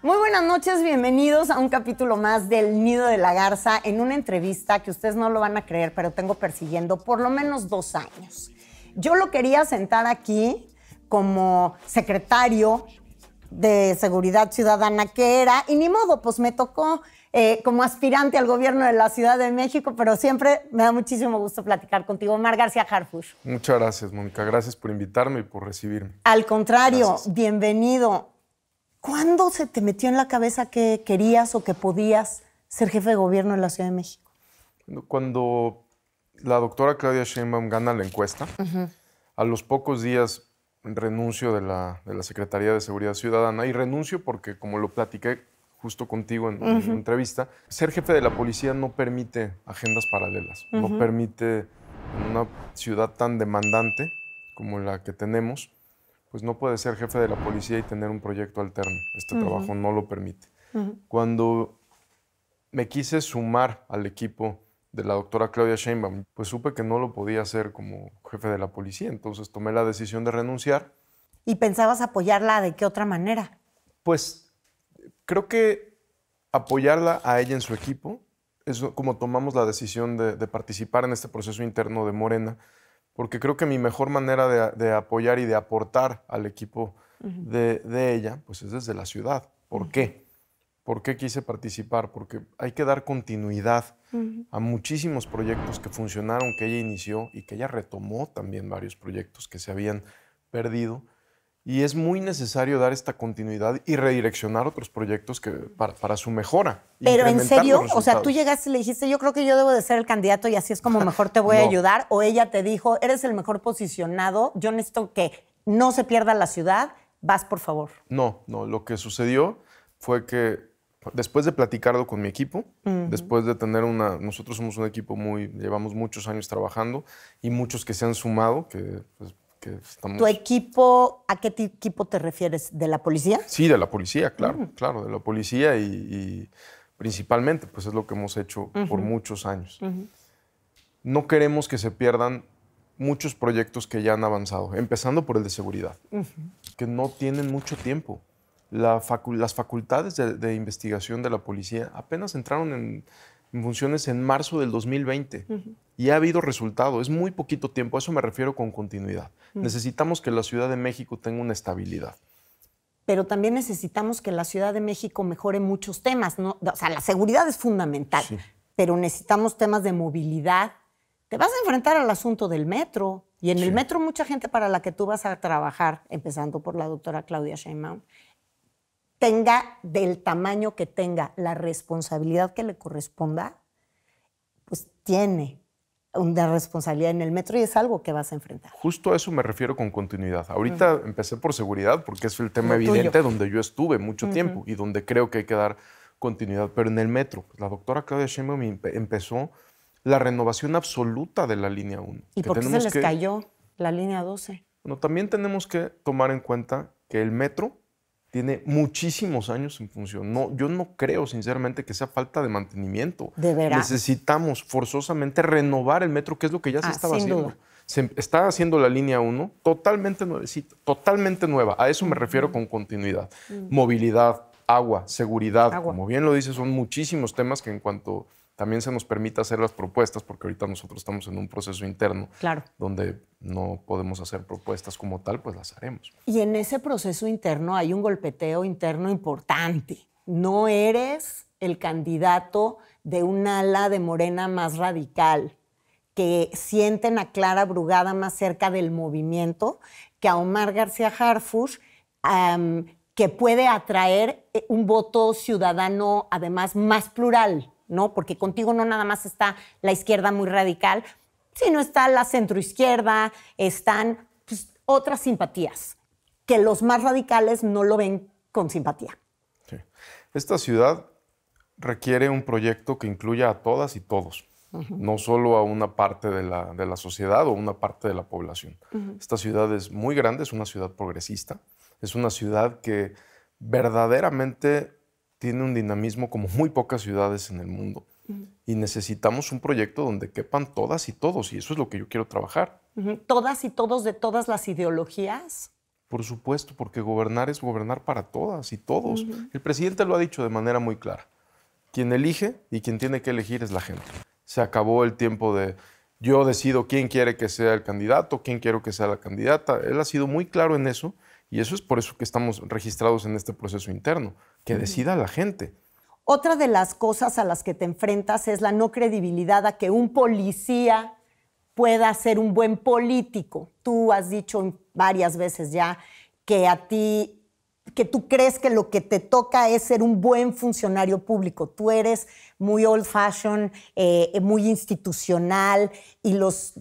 Muy buenas noches, bienvenidos a un capítulo más del Nido de la Garza en una entrevista que ustedes no lo van a creer, pero tengo persiguiendo por lo menos dos años. Yo lo quería sentar aquí como secretario de Seguridad Ciudadana que era, y ni modo, pues me tocó. Eh, como aspirante al gobierno de la Ciudad de México, pero siempre me da muchísimo gusto platicar contigo. Mar García Harfush. Muchas gracias, Mónica. Gracias por invitarme y por recibirme. Al contrario, bienvenido. ¿Cuándo se te metió en la cabeza que querías o que podías ser jefe de gobierno de la Ciudad de México? Cuando la doctora Claudia Sheinbaum gana la encuesta, a los pocos días renuncio de la, de la Secretaría de Seguridad Ciudadana y renuncio porque, como lo platiqué justo contigo en, uh entrevista, ser jefe de la policía no permite agendas paralelas, no permite en una ciudad tan demandante como la que tenemos, pues no puede ser jefe de la policía y tener un proyecto alterno. Este trabajo no lo permite. Cuando me quise sumar al equipo de la doctora Claudia Sheinbaum, pues supe que no lo podía hacer como jefe de la policía, entonces tomé la decisión de renunciar. ¿Y pensabas apoyarla de qué otra manera? Pues creo que apoyarla a ella en su equipo es como tomamos la decisión de, participar en este proceso interno de Morena, porque creo que mi mejor manera de, apoyar y de aportar al equipo de, ella, pues es desde la ciudad. ¿Por qué? ¿Por qué quise participar? Porque hay que dar continuidad a muchísimos proyectos que funcionaron, que ella inició y que ella retomó también varios proyectos que se habían perdido y es muy necesario dar esta continuidad y redireccionar otros proyectos que, para, su mejora. Pero en serio, o sea, tú llegaste y le dijiste, yo creo que yo debo de ser el candidato y así es como mejor te voy a ayudar. O ella te dijo, eres el mejor posicionado, yo necesito que no se pierda la ciudad, vas por favor. No, no, lo que sucedió fue que después de platicarlo con mi equipo, después de tener una, nosotros somos un equipo muy, llevamos muchos años trabajando y muchos que se han sumado, que pues, ¿Tu equipo, a qué equipo te refieres? ¿De la policía? Sí, de la policía, claro, mm. claro, de la policía y, principalmente, pues es lo que hemos hecho por muchos años. No queremos que se pierdan muchos proyectos que ya han avanzado, empezando por el de seguridad, que no tienen mucho tiempo. las facultades de, investigación de la policía apenas entraron en en funciones en marzo del 2020 y ha habido resultado. Es muy poquito tiempo, a eso me refiero con continuidad. Necesitamos que la Ciudad de México tenga una estabilidad. Pero también necesitamos que la Ciudad de México mejore muchos temas. ¿no? O sea, la seguridad es fundamental, pero necesitamos temas de movilidad. Te vas a enfrentar al asunto del metro. Y en el metro mucha gente para la que tú vas a trabajar, empezando por la doctora Claudia Sheinbaum, tenga del tamaño que tenga la responsabilidad que le corresponda, pues tiene una responsabilidad en el metro y es algo que vas a enfrentar. Justo a eso me refiero con continuidad. Ahorita empecé por seguridad porque es el tema evidente donde yo estuve mucho tiempo y donde creo que hay que dar continuidad. Pero en el metro, la doctora Claudia Sheinbaum em-, empezó la renovación absoluta de la línea 1. ¿Y por qué se les cayó la línea 12? Bueno, también tenemos que tomar en cuenta que el metro tiene muchísimos años en función. yo no creo, sinceramente, que sea falta de mantenimiento. De verdad. Necesitamos forzosamente renovar el metro, que es lo que ya se ah, estaba haciendo. Se está haciendo la línea 1 totalmente nuevecita, totalmente nueva. A eso me refiero con continuidad. Mm. Movilidad, agua, seguridad, como bien lo dice, son muchísimos temas que en cuanto también se nos permite hacer las propuestas, porque ahorita nosotros estamos en un proceso interno claro. donde no podemos hacer propuestas como tal, pues las haremos. Y en ese proceso interno hay un golpeteo interno importante. No eres el candidato de un ala de Morena más radical, que sienten a Clara Brugada más cerca del movimiento, que a Omar García Harfush, que puede atraer eh, un voto ciudadano además más plural ¿no? Porque contigo no nada más está la izquierda muy radical, sino está la centroizquierda, están pues, otras simpatías que los más radicales no lo ven con simpatía. Esta ciudad requiere un proyecto que incluya a todas y todos, no solo a una parte de la, sociedad o una parte de la población. Esta ciudad es muy grande, es una ciudad progresista, es una ciudad que verdaderamente tiene un dinamismo como muy pocas ciudades en el mundo. Y necesitamos un proyecto donde quepan todas y todos, y eso es lo que yo quiero trabajar. ¿Todas y todos de todas las ideologías? Por supuesto, porque gobernar es gobernar para todas y todos. El presidente lo ha dicho de manera muy clara. Quien elige y quien tiene que elegir es la gente. Se acabó el tiempo de yo decido quién quiere que sea el candidato, quién quiero que sea la candidata. Él ha sido muy claro en eso y eso es por eso que estamos registrados en este proceso interno, que decida la gente. Otra de las cosas a las que te enfrentas es la no credibilidad a que un policía pueda ser un buen político. Tú has dicho varias veces ya que a ti que tú crees que lo que te toca es ser un buen funcionario público. Tú eres muy old fashioned, eh, muy institucional y los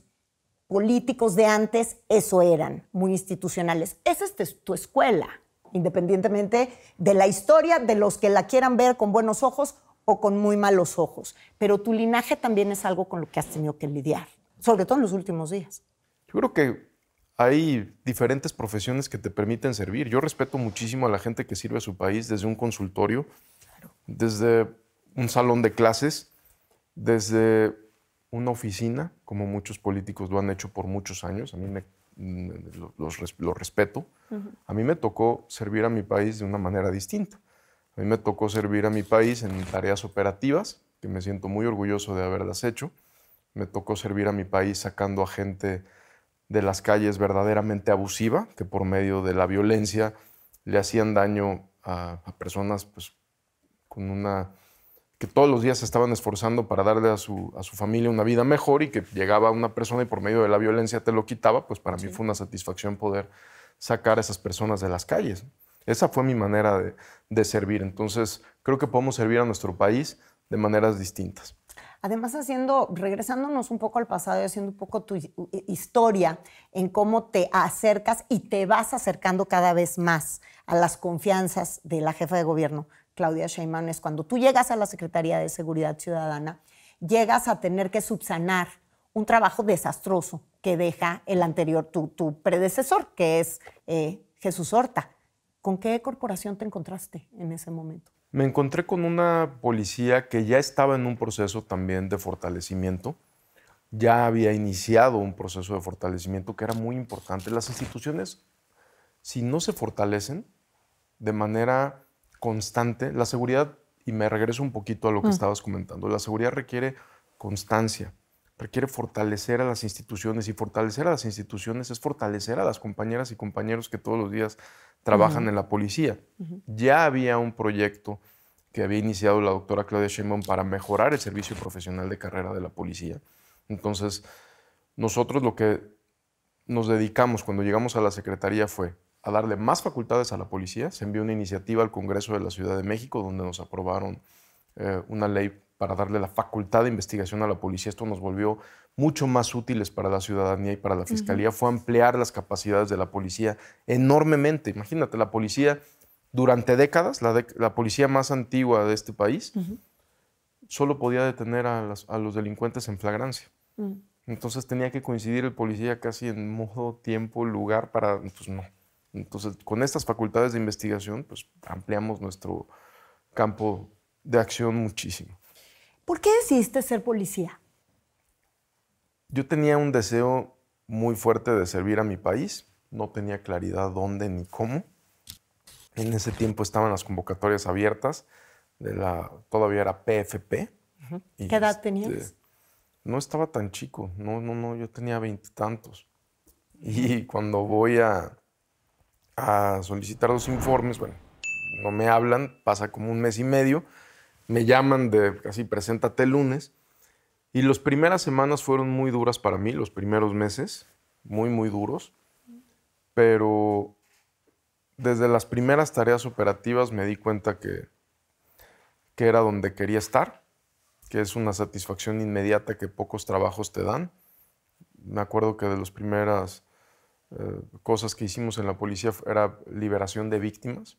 políticos de antes, eso eran, muy institucionales. Esa es tu escuela, independientemente de la historia, de los que la quieran ver con buenos ojos o con muy malos ojos. Pero tu linaje también es algo con lo que has tenido que lidiar, sobre todo en los últimos días. Yo creo que hay diferentes profesiones que te permiten servir. Yo respeto muchísimo a la gente que sirve a su país desde un consultorio, desde un salón de clases, desde una oficina, como muchos políticos lo han hecho por muchos años. A mí me, respeto. A mí me tocó servir a mi país de una manera distinta. A mí me tocó servir a mi país en tareas operativas, que me siento muy orgulloso de haberlas hecho. Me tocó servir a mi país sacando a gente de las calles verdaderamente abusiva, que por medio de la violencia le hacían daño a, a personas pues, con una que todos los días se estaban esforzando para darle a su, familia una vida mejor y que llegaba una persona y por medio de la violencia te lo quitaba, pues para mí fue una satisfacción poder sacar a esas personas de las calles. Esa fue mi manera de, de servir. Entonces, creo que podemos servir a nuestro país de maneras distintas. Además, haciendo, regresándonos un poco al pasado y haciendo un poco tu historia en cómo te acercas y te vas acercando cada vez más a las confianzas de la jefa de gobierno Claudia Sheinbaum es cuando tú llegas a la Secretaría de Seguridad Ciudadana, llegas a tener que subsanar un trabajo desastroso que deja el anterior, tu, predecesor, que es eh, Jesús Horta. ¿Con qué corporación te encontraste en ese momento? Me encontré con una policía que ya estaba en un proceso también de fortalecimiento, ya había iniciado un proceso de fortalecimiento que era muy importante. Las instituciones, si no se fortalecen de manera constante. La seguridad, y me regreso un poquito a lo que mm. estabas comentando, la seguridad requiere constancia, requiere fortalecer a las instituciones y fortalecer a las instituciones es fortalecer a las compañeras y compañeros que todos los días trabajan en la policía. Ya había un proyecto que había iniciado la doctora Claudia Sheinbaum para mejorar el servicio profesional de carrera de la policía. Entonces, nosotros lo que nos dedicamos cuando llegamos a la Secretaría fue a darle más facultades a la policía. Se envió una iniciativa al Congreso de la Ciudad de México donde nos aprobaron eh, una ley para darle la facultad de investigación a la policía. Esto nos volvió mucho más útiles para la ciudadanía y para la fiscalía. Fue ampliar las capacidades de la policía enormemente. Imagínate, la policía durante décadas, la, la policía más antigua de este país, solo podía detener a, los delincuentes en flagrancia. Mm. Entonces tenía que coincidir el policía casi en modo, tiempo, lugar para... Pues no. Entonces, con estas facultades de investigación, pues ampliamos nuestro campo de acción muchísimo. ¿Por qué decidiste ser policía? Yo tenía un deseo muy fuerte de servir a mi país. No tenía claridad dónde ni cómo. En ese tiempo estaban las convocatorias abiertas todavía era PFP. ¿Qué edad este, tenías? No estaba tan chico, no, no, no, yo tenía veintitantos. y cuando voy a, a solicitar los informes, bueno, no me hablan, pasa como un mes y medio, me llaman de casi preséntate el lunes, y las primeras semanas fueron muy duras para mí, los primeros meses, muy, muy duros, pero desde las primeras tareas operativas me di cuenta que, que era donde quería estar, que es una satisfacción inmediata que pocos trabajos te dan. Me acuerdo que de las primeras eh, cosas que hicimos en la policía era liberación de víctimas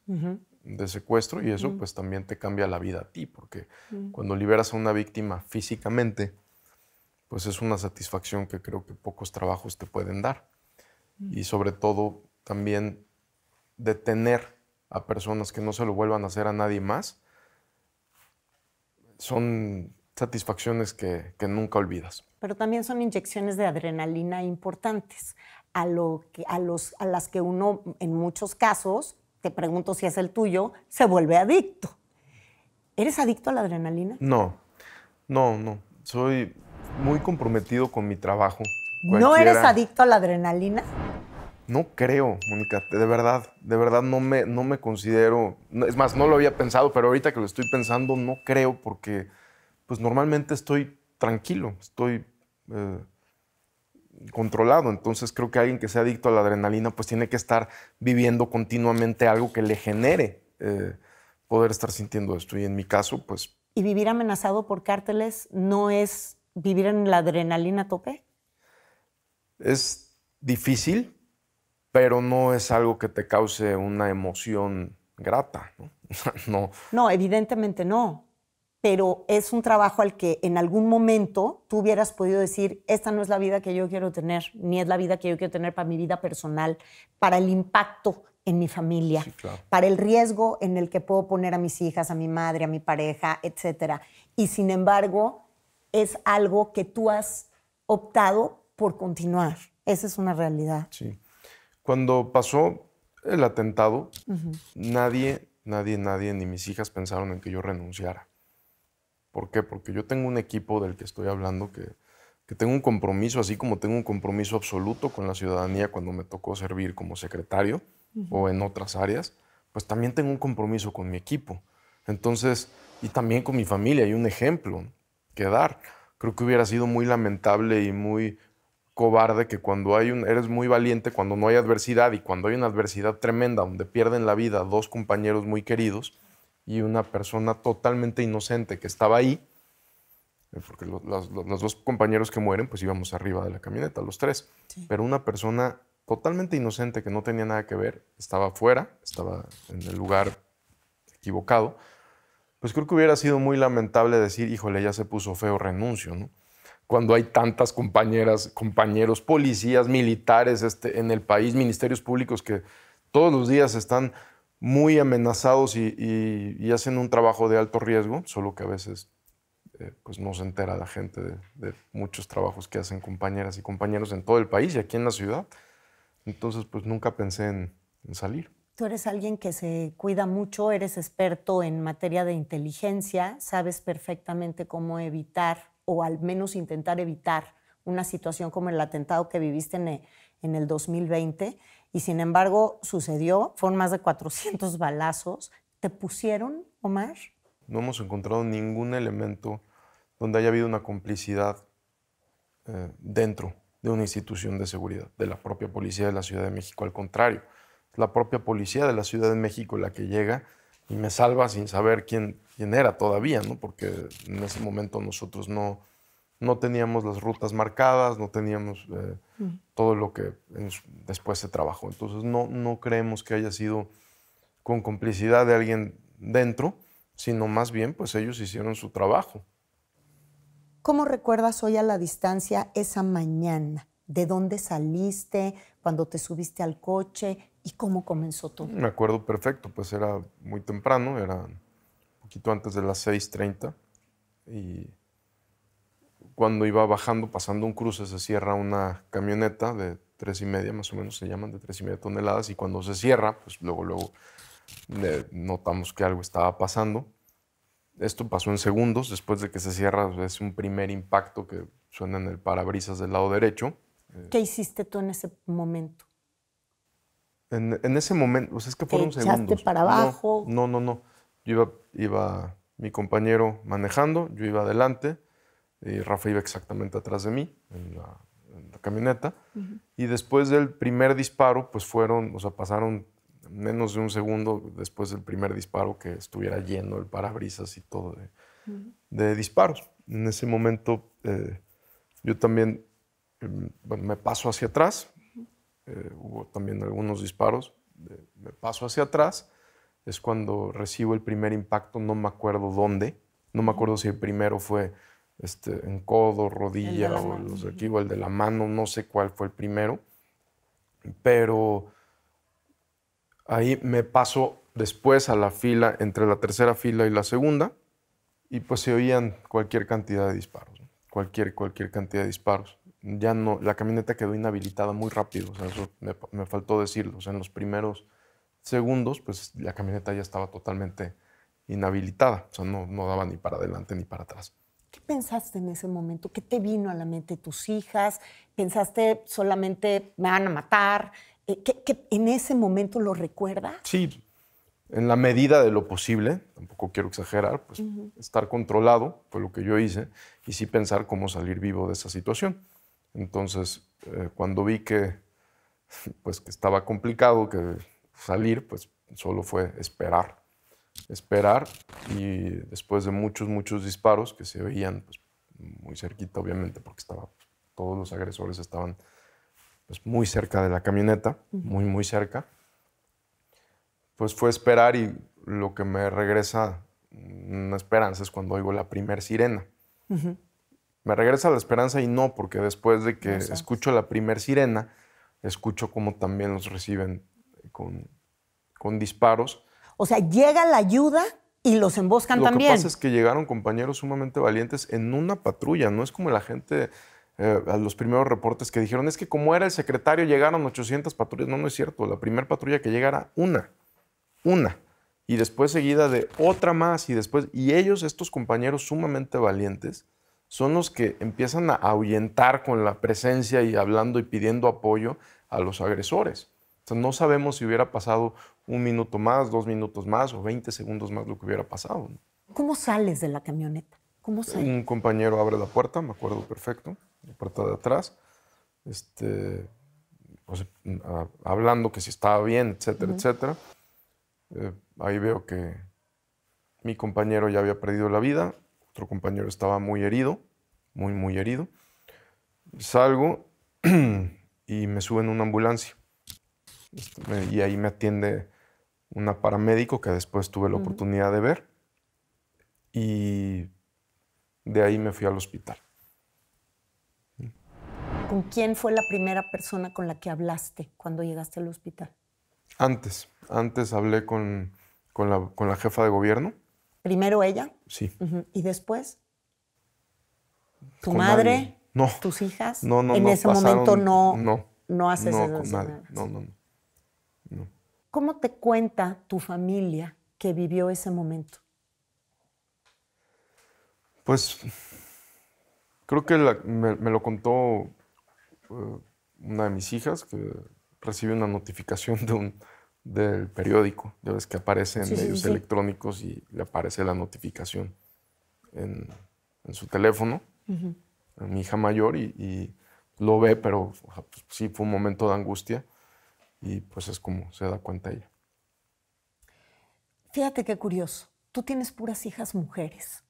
de secuestro y eso pues también te cambia la vida a ti, porque cuando liberas a una víctima físicamente, pues es una satisfacción que creo que pocos trabajos te pueden dar. Y sobre todo también detener a personas que no se lo vuelvan a hacer a nadie más, son satisfacciones que, nunca olvidas. Pero también son inyecciones de adrenalina importantes a, lo que, a, los, a las que uno, en muchos casos, te pregunto si es el tuyo, se vuelve adicto. ¿Eres adicto a la adrenalina? No, no, no. Soy muy comprometido con mi trabajo. ¿No eres adicto a la adrenalina? No creo, Mónica, de verdad, de verdad no me, no me considero, es más, no lo había pensado, pero ahorita que lo estoy pensando, no creo porque pues normalmente estoy tranquilo, estoy eh, controlado. Entonces creo que alguien que sea adicto a la adrenalina pues tiene que estar viviendo continuamente algo que le genere eh, poder estar sintiendo esto. Y en mi caso pues... ¿Y vivir amenazado por cárteles no es vivir en la adrenalina a tope? Es difícil, pero no es algo que te cause una emoción grata. no. no evidentemente no pero es un trabajo al que en algún momento tú hubieras podido decir, esta no es la vida que yo quiero tener, ni es la vida que yo quiero tener para mi vida personal, para el impacto en mi familia, para el riesgo en el que puedo poner a mis hijas, a mi madre, a mi pareja, etc. Y sin embargo, es algo que tú has optado por continuar. Esa es una realidad. Sí. Cuando pasó el atentado, nadie, nadie, nadie, ni mis hijas pensaron en que yo renunciara. ¿Por qué? Porque yo tengo un equipo del que estoy hablando que, tengo un compromiso, así como tengo un compromiso absoluto con la ciudadanía cuando me tocó servir como secretario o en otras áreas, pues también tengo un compromiso con mi equipo. Entonces, y también con mi familia, hay un ejemplo que dar. Creo que hubiera sido muy lamentable y muy cobarde que cuando hay un, eres muy valiente cuando no hay adversidad y cuando hay una adversidad tremenda donde pierden la vida dos compañeros muy queridos, y una persona totalmente inocente que estaba ahí, eh, porque los, dos compañeros que mueren, pues íbamos arriba de la camioneta, los tres, pero una persona totalmente inocente que no tenía nada que ver, estaba afuera, estaba en el lugar equivocado, pues creo que hubiera sido muy lamentable decir, híjole, ya se puso feo, renuncio, ¿no? Cuando hay tantas compañeras, compañeros, policías, militares este, en el país, ministerios públicos que todos los días están muy amenazados y, hacen un trabajo de alto riesgo, solo que a veces eh, pues no se entera la gente de, muchos trabajos que hacen compañeras y compañeros en todo el país y aquí en la ciudad. Entonces, pues nunca pensé en, salir. Tú eres alguien que se cuida mucho, eres experto en materia de inteligencia, sabes perfectamente cómo evitar o al menos intentar evitar una situación como el atentado que viviste en en el 2020. Y sin embargo, sucedió, fueron más de 400 balazos. ¿Te pusieron, Omar? No hemos encontrado ningún elemento donde haya habido una complicidad eh, dentro de una institución de seguridad, de la propia policía de la Ciudad de México. Al contrario, es la propia policía de la Ciudad de México la que llega y me salva sin saber quién, quién era todavía, ¿no? porque en ese momento nosotros no, no teníamos las rutas marcadas, no teníamos eh, mm. todo lo que después se trabajó. Entonces no, no creemos que haya sido con complicidad de alguien dentro, sino más bien pues ellos hicieron su trabajo. ¿Cómo recuerdas hoy a la distancia esa mañana? ¿De dónde saliste? ¿Cuando te subiste al coche? ¿Y cómo comenzó todo? Me acuerdo perfecto, pues era muy temprano, era un poquito antes de las 6.30 y cuando iba bajando, pasando un cruce, se cierra una camioneta de tres y media, más o menos se llaman, de tres y media toneladas, y cuando se cierra, pues luego, luego notamos que algo estaba pasando. Esto pasó en segundos, después de que se cierra, es un primer impacto que suena en el parabrisas del lado derecho. Eh, ¿Qué hiciste tú en ese momento? En, ese momento, o sea, es que fueron ¿Te echaste para abajo? No, no, no. no. Yo iba, iba mi compañero manejando, yo iba adelante, y eh, Rafa iba exactamente atrás de mí, en la, camioneta. Y después del primer disparo, pues fueron, o sea, pasaron menos de un segundo después del primer disparo que estuviera lleno el parabrisas y todo de, disparos. En ese momento eh, yo también em, me paso hacia atrás, eh, hubo también algunos disparos, me paso hacia atrás, es cuando recibo el primer impacto, no me acuerdo dónde, no me acuerdo si el primero fue este, en codo, rodilla, o los aquí, el de la mano, no sé cuál fue el primero. Pero ahí me paso después a la fila, entre la tercera fila y la segunda, y pues se oían cualquier cantidad de disparos, cualquier, cualquier cantidad de disparos. Ya no, la camioneta quedó inhabilitada muy rápido, o sea, me, me faltó decirlo. O sea, en los primeros segundos, pues la camioneta ya estaba totalmente inhabilitada, o sea, no, no daba ni para adelante ni para atrás. ¿Qué pensaste en ese momento? ¿Qué te vino a la mente tus hijas? ¿Pensaste solamente me van a matar? Eh, ¿Qué, en ese momento lo recuerdas? Sí, en la medida de lo posible, tampoco quiero exagerar, pues estar controlado fue lo que yo hice y sí pensar cómo salir vivo de esa situación. Entonces, eh, cuando vi que, pues, que estaba complicado que salir, pues solo fue esperar esperar y después de muchos, muchos disparos que se veían pues, muy cerquita, obviamente, porque estaba, todos los agresores estaban pues, muy cerca de la camioneta, muy, muy cerca, pues fue esperar y lo que me regresa una esperanza es cuando oigo la primer sirena. Me regresa la esperanza y no, porque después de que escucho la primer sirena, escucho cómo también los reciben con, con disparos o sea, llega la ayuda y los emboscan también. Lo que pasa es que llegaron compañeros sumamente valientes en una patrulla, no es como la gente... Eh, a los primeros reportes que dijeron es que como era el secretario llegaron 800 patrullas. No, no es cierto. La primera patrulla que llegara, una, una. Y después seguida de otra más y después... Y ellos, estos compañeros sumamente valientes, son los que empiezan a ahuyentar con la presencia y hablando y pidiendo apoyo a los agresores. O sea, no sabemos si hubiera pasado un minuto más, dos minutos más o 20 segundos más lo que hubiera pasado. ¿Cómo sales de la camioneta? ¿Cómo Un compañero abre la puerta, me acuerdo perfecto, la puerta de atrás, este, hablando que si estaba bien, etcétera, etcétera. Eh, ahí veo que mi compañero ya había perdido la vida, otro compañero estaba muy herido, muy, muy herido. Salgo y me suben a una ambulancia. Este, y ahí me atiende una paramédico que después tuve la oportunidad de ver y de ahí me fui al hospital. ¿Con quién fue la primera persona con la que hablaste cuando llegaste al hospital? Antes, antes hablé con, con, la, con la, jefa de gobierno. ¿Primero ella? Sí. ¿Y después? ¿Tu madre? No. ¿Tus hijas? No, no, no. En ese momento no, no, no haces no, No, no, no. ¿Cómo te cuenta tu familia que vivió ese momento? Pues creo que me, lo contó eh, una de mis hijas que recibió una notificación de del periódico. Ya ves que aparece en medios electrónicos y le aparece la notificación en, su teléfono, a mi hija mayor, y, lo ve, pero pues, sí fue un momento de angustia y pues es como se da cuenta ella. Fíjate qué curioso. Tú tienes puras hijas mujeres.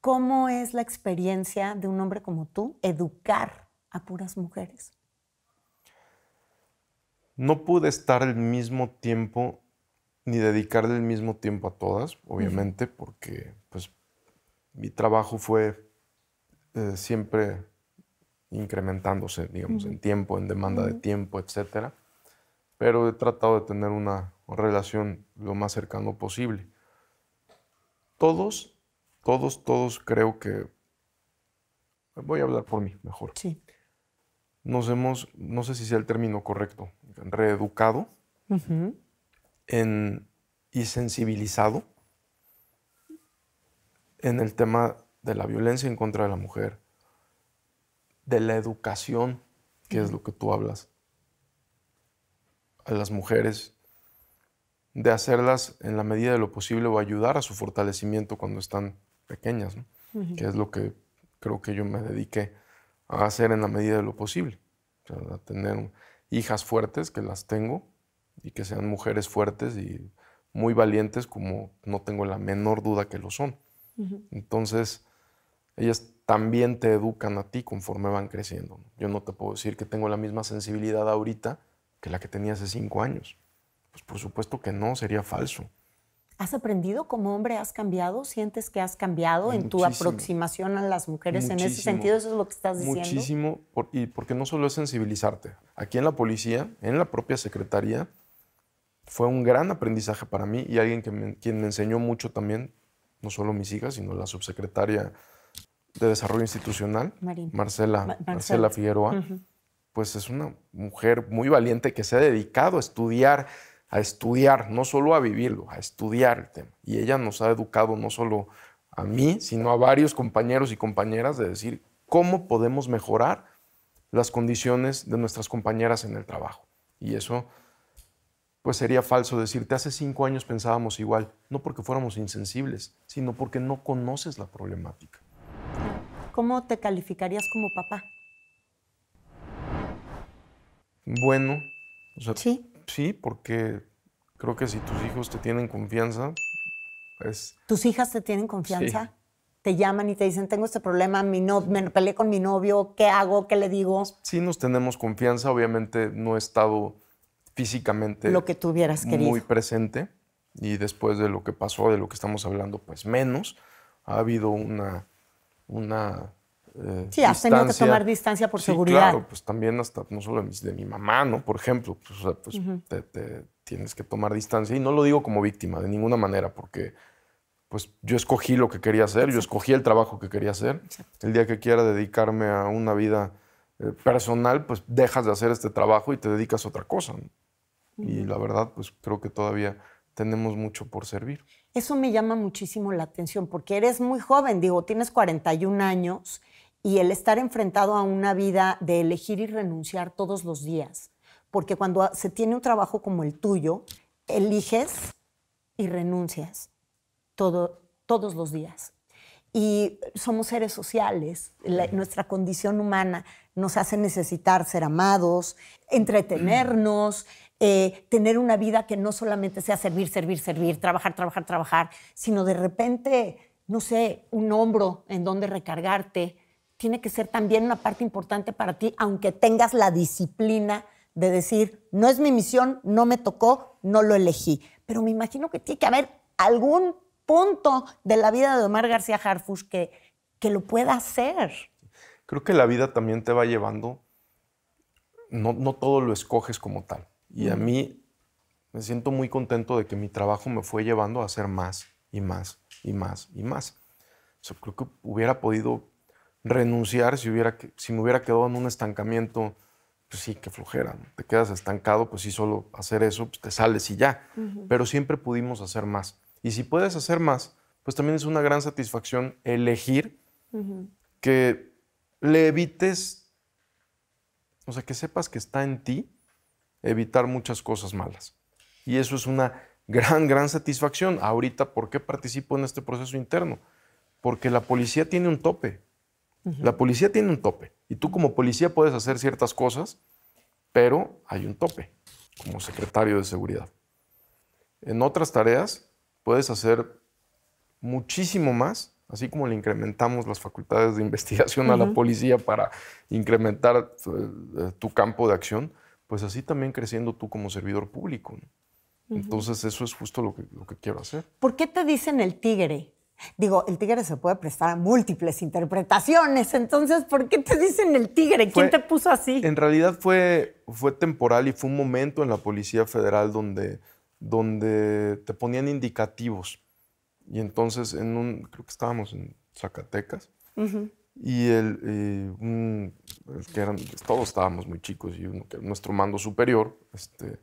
¿Cómo es la experiencia de un hombre como tú educar a puras mujeres? No pude estar el mismo tiempo ni dedicarle el mismo tiempo a todas, obviamente, porque pues mi trabajo fue eh, siempre incrementándose, digamos, en tiempo, en demanda de tiempo, etc. Pero he tratado de tener una relación lo más cercano posible. Todos, todos, todos creo que, voy a hablar por mí mejor. Sí. Nos hemos, no sé si sea el término correcto, reeducado y sensibilizado en el tema de la violencia en contra de la mujer, de la educación, que es lo que tú hablas, a las mujeres, de hacerlas en la medida de lo posible o ayudar a su fortalecimiento cuando están pequeñas, que es lo que creo que yo me dediqué a hacer en la medida de lo posible, a tener hijas fuertes, que las tengo, y que sean mujeres fuertes y muy valientes, como no tengo la menor duda que lo son. Entonces, ellas también te educan a ti conforme van creciendo. Yo no te puedo decir que tengo la misma sensibilidad ahorita que la que tenía hace cinco años. Pues por supuesto que no, sería falso. ¿Has aprendido como hombre? ¿Has cambiado? ¿Sientes que has cambiado en tu aproximación a las mujeres en ese sentido? ¿Eso es lo que estás diciendo? Muchísimo, y porque no solo es sensibilizarte. Aquí en la policía, en la propia secretaría, fue un gran aprendizaje para mí y alguien que quien me enseñó mucho también, no solo mis hijas, sino la subsecretaria de Desarrollo Institucional, Marcela, Figueroa, pues es una mujer muy valiente que se ha dedicado a estudiar, a estudiar, no solo a vivirlo, a estudiar el tema. Y ella nos ha educado no solo a mí, sino a varios compañeros y compañeras de decir cómo podemos mejorar las condiciones de nuestras compañeras en el trabajo. Y eso, pues sería falso decirte, hace cinco años pensábamos igual, no porque fuéramos insensibles, sino porque no conoces la problemática. ¿Cómo te calificarías como papá? Bueno, sí. Sí, porque creo que si tus hijos te tienen confianza, es... ¿Tus hijas te tienen confianza? Te llaman y te dicen, tengo este problema, mi no, me peleé con mi novio, ¿qué hago? ¿Qué le digo? Sí nos tenemos confianza, obviamente no he estado físicamente... Lo que tú hubieras querido. Muy presente y después de lo que pasó, de lo que estamos hablando, pues menos. Ha habido una una... Eh, sí, has tenido que tomar distancia por seguridad. Claro, pues también hasta, no solo de mi, mamá, ¿no? Por ejemplo, pues, pues te, tienes que tomar distancia. Y no lo digo como víctima, de ninguna manera, porque pues yo escogí lo que quería hacer, yo escogí el trabajo que quería hacer. El día que quiera dedicarme a una vida eh, personal, pues dejas de hacer este trabajo y te dedicas a otra cosa. Y la verdad, pues creo que todavía tenemos mucho por servir. Eso me llama muchísimo la atención porque eres muy joven, digo, tienes 41 años y el estar enfrentado a una vida de elegir y renunciar todos los días, porque cuando se tiene un trabajo como el tuyo, eliges y renuncias todo, todos los días. Y somos seres sociales, nuestra condición humana nos hace necesitar ser amados, entretenernos, eh, tener una vida que no solamente sea servir, servir, servir, trabajar, trabajar, trabajar, sino de repente, no sé, un hombro en donde recargarte, tiene que ser también una parte importante para ti, aunque tengas la disciplina de decir, no es mi misión, no me tocó, no lo elegí. Pero me imagino que tiene que haber algún punto de la vida de Omar García Harfush que, que lo pueda hacer. Creo que la vida también te va llevando, no todo lo escoges como tal. Y a mí me siento muy contento de que mi trabajo me fue llevando a hacer más y más y más y más. O sea, creo que hubiera podido renunciar si, hubiera, si me hubiera quedado en un estancamiento. Pues sí, que flojera. Te quedas estancado, pues sí, solo hacer eso, pues te sales y ya. Pero siempre pudimos hacer más. Y si puedes hacer más, pues también es una gran satisfacción elegir que le evites, o sea, que sepas que está en ti evitar muchas cosas malas. Y eso es una gran, gran satisfacción. Ahorita, ¿por qué participo en este proceso interno? Porque la policía tiene un tope. La policía tiene un tope. Y tú como policía puedes hacer ciertas cosas, pero hay un tope como secretario de seguridad. En otras tareas puedes hacer muchísimo más, así como le incrementamos las facultades de investigación a la policía para incrementar eh, tu campo de acción pues así también creciendo tú como servidor público. Entonces eso es justo lo que, lo que quiero hacer. ¿Por qué te dicen el tigre? Digo, el tigre se puede prestar a múltiples interpretaciones, entonces, ¿por qué te dicen el tigre? ¿Quién te puso así? En realidad fue, fue temporal y fue un momento en la Policía Federal donde, donde te ponían indicativos. Y entonces, en un, creo que estábamos en Zacatecas, y el, eh, que todos estábamos muy chicos y uno nuestro mando superior, este,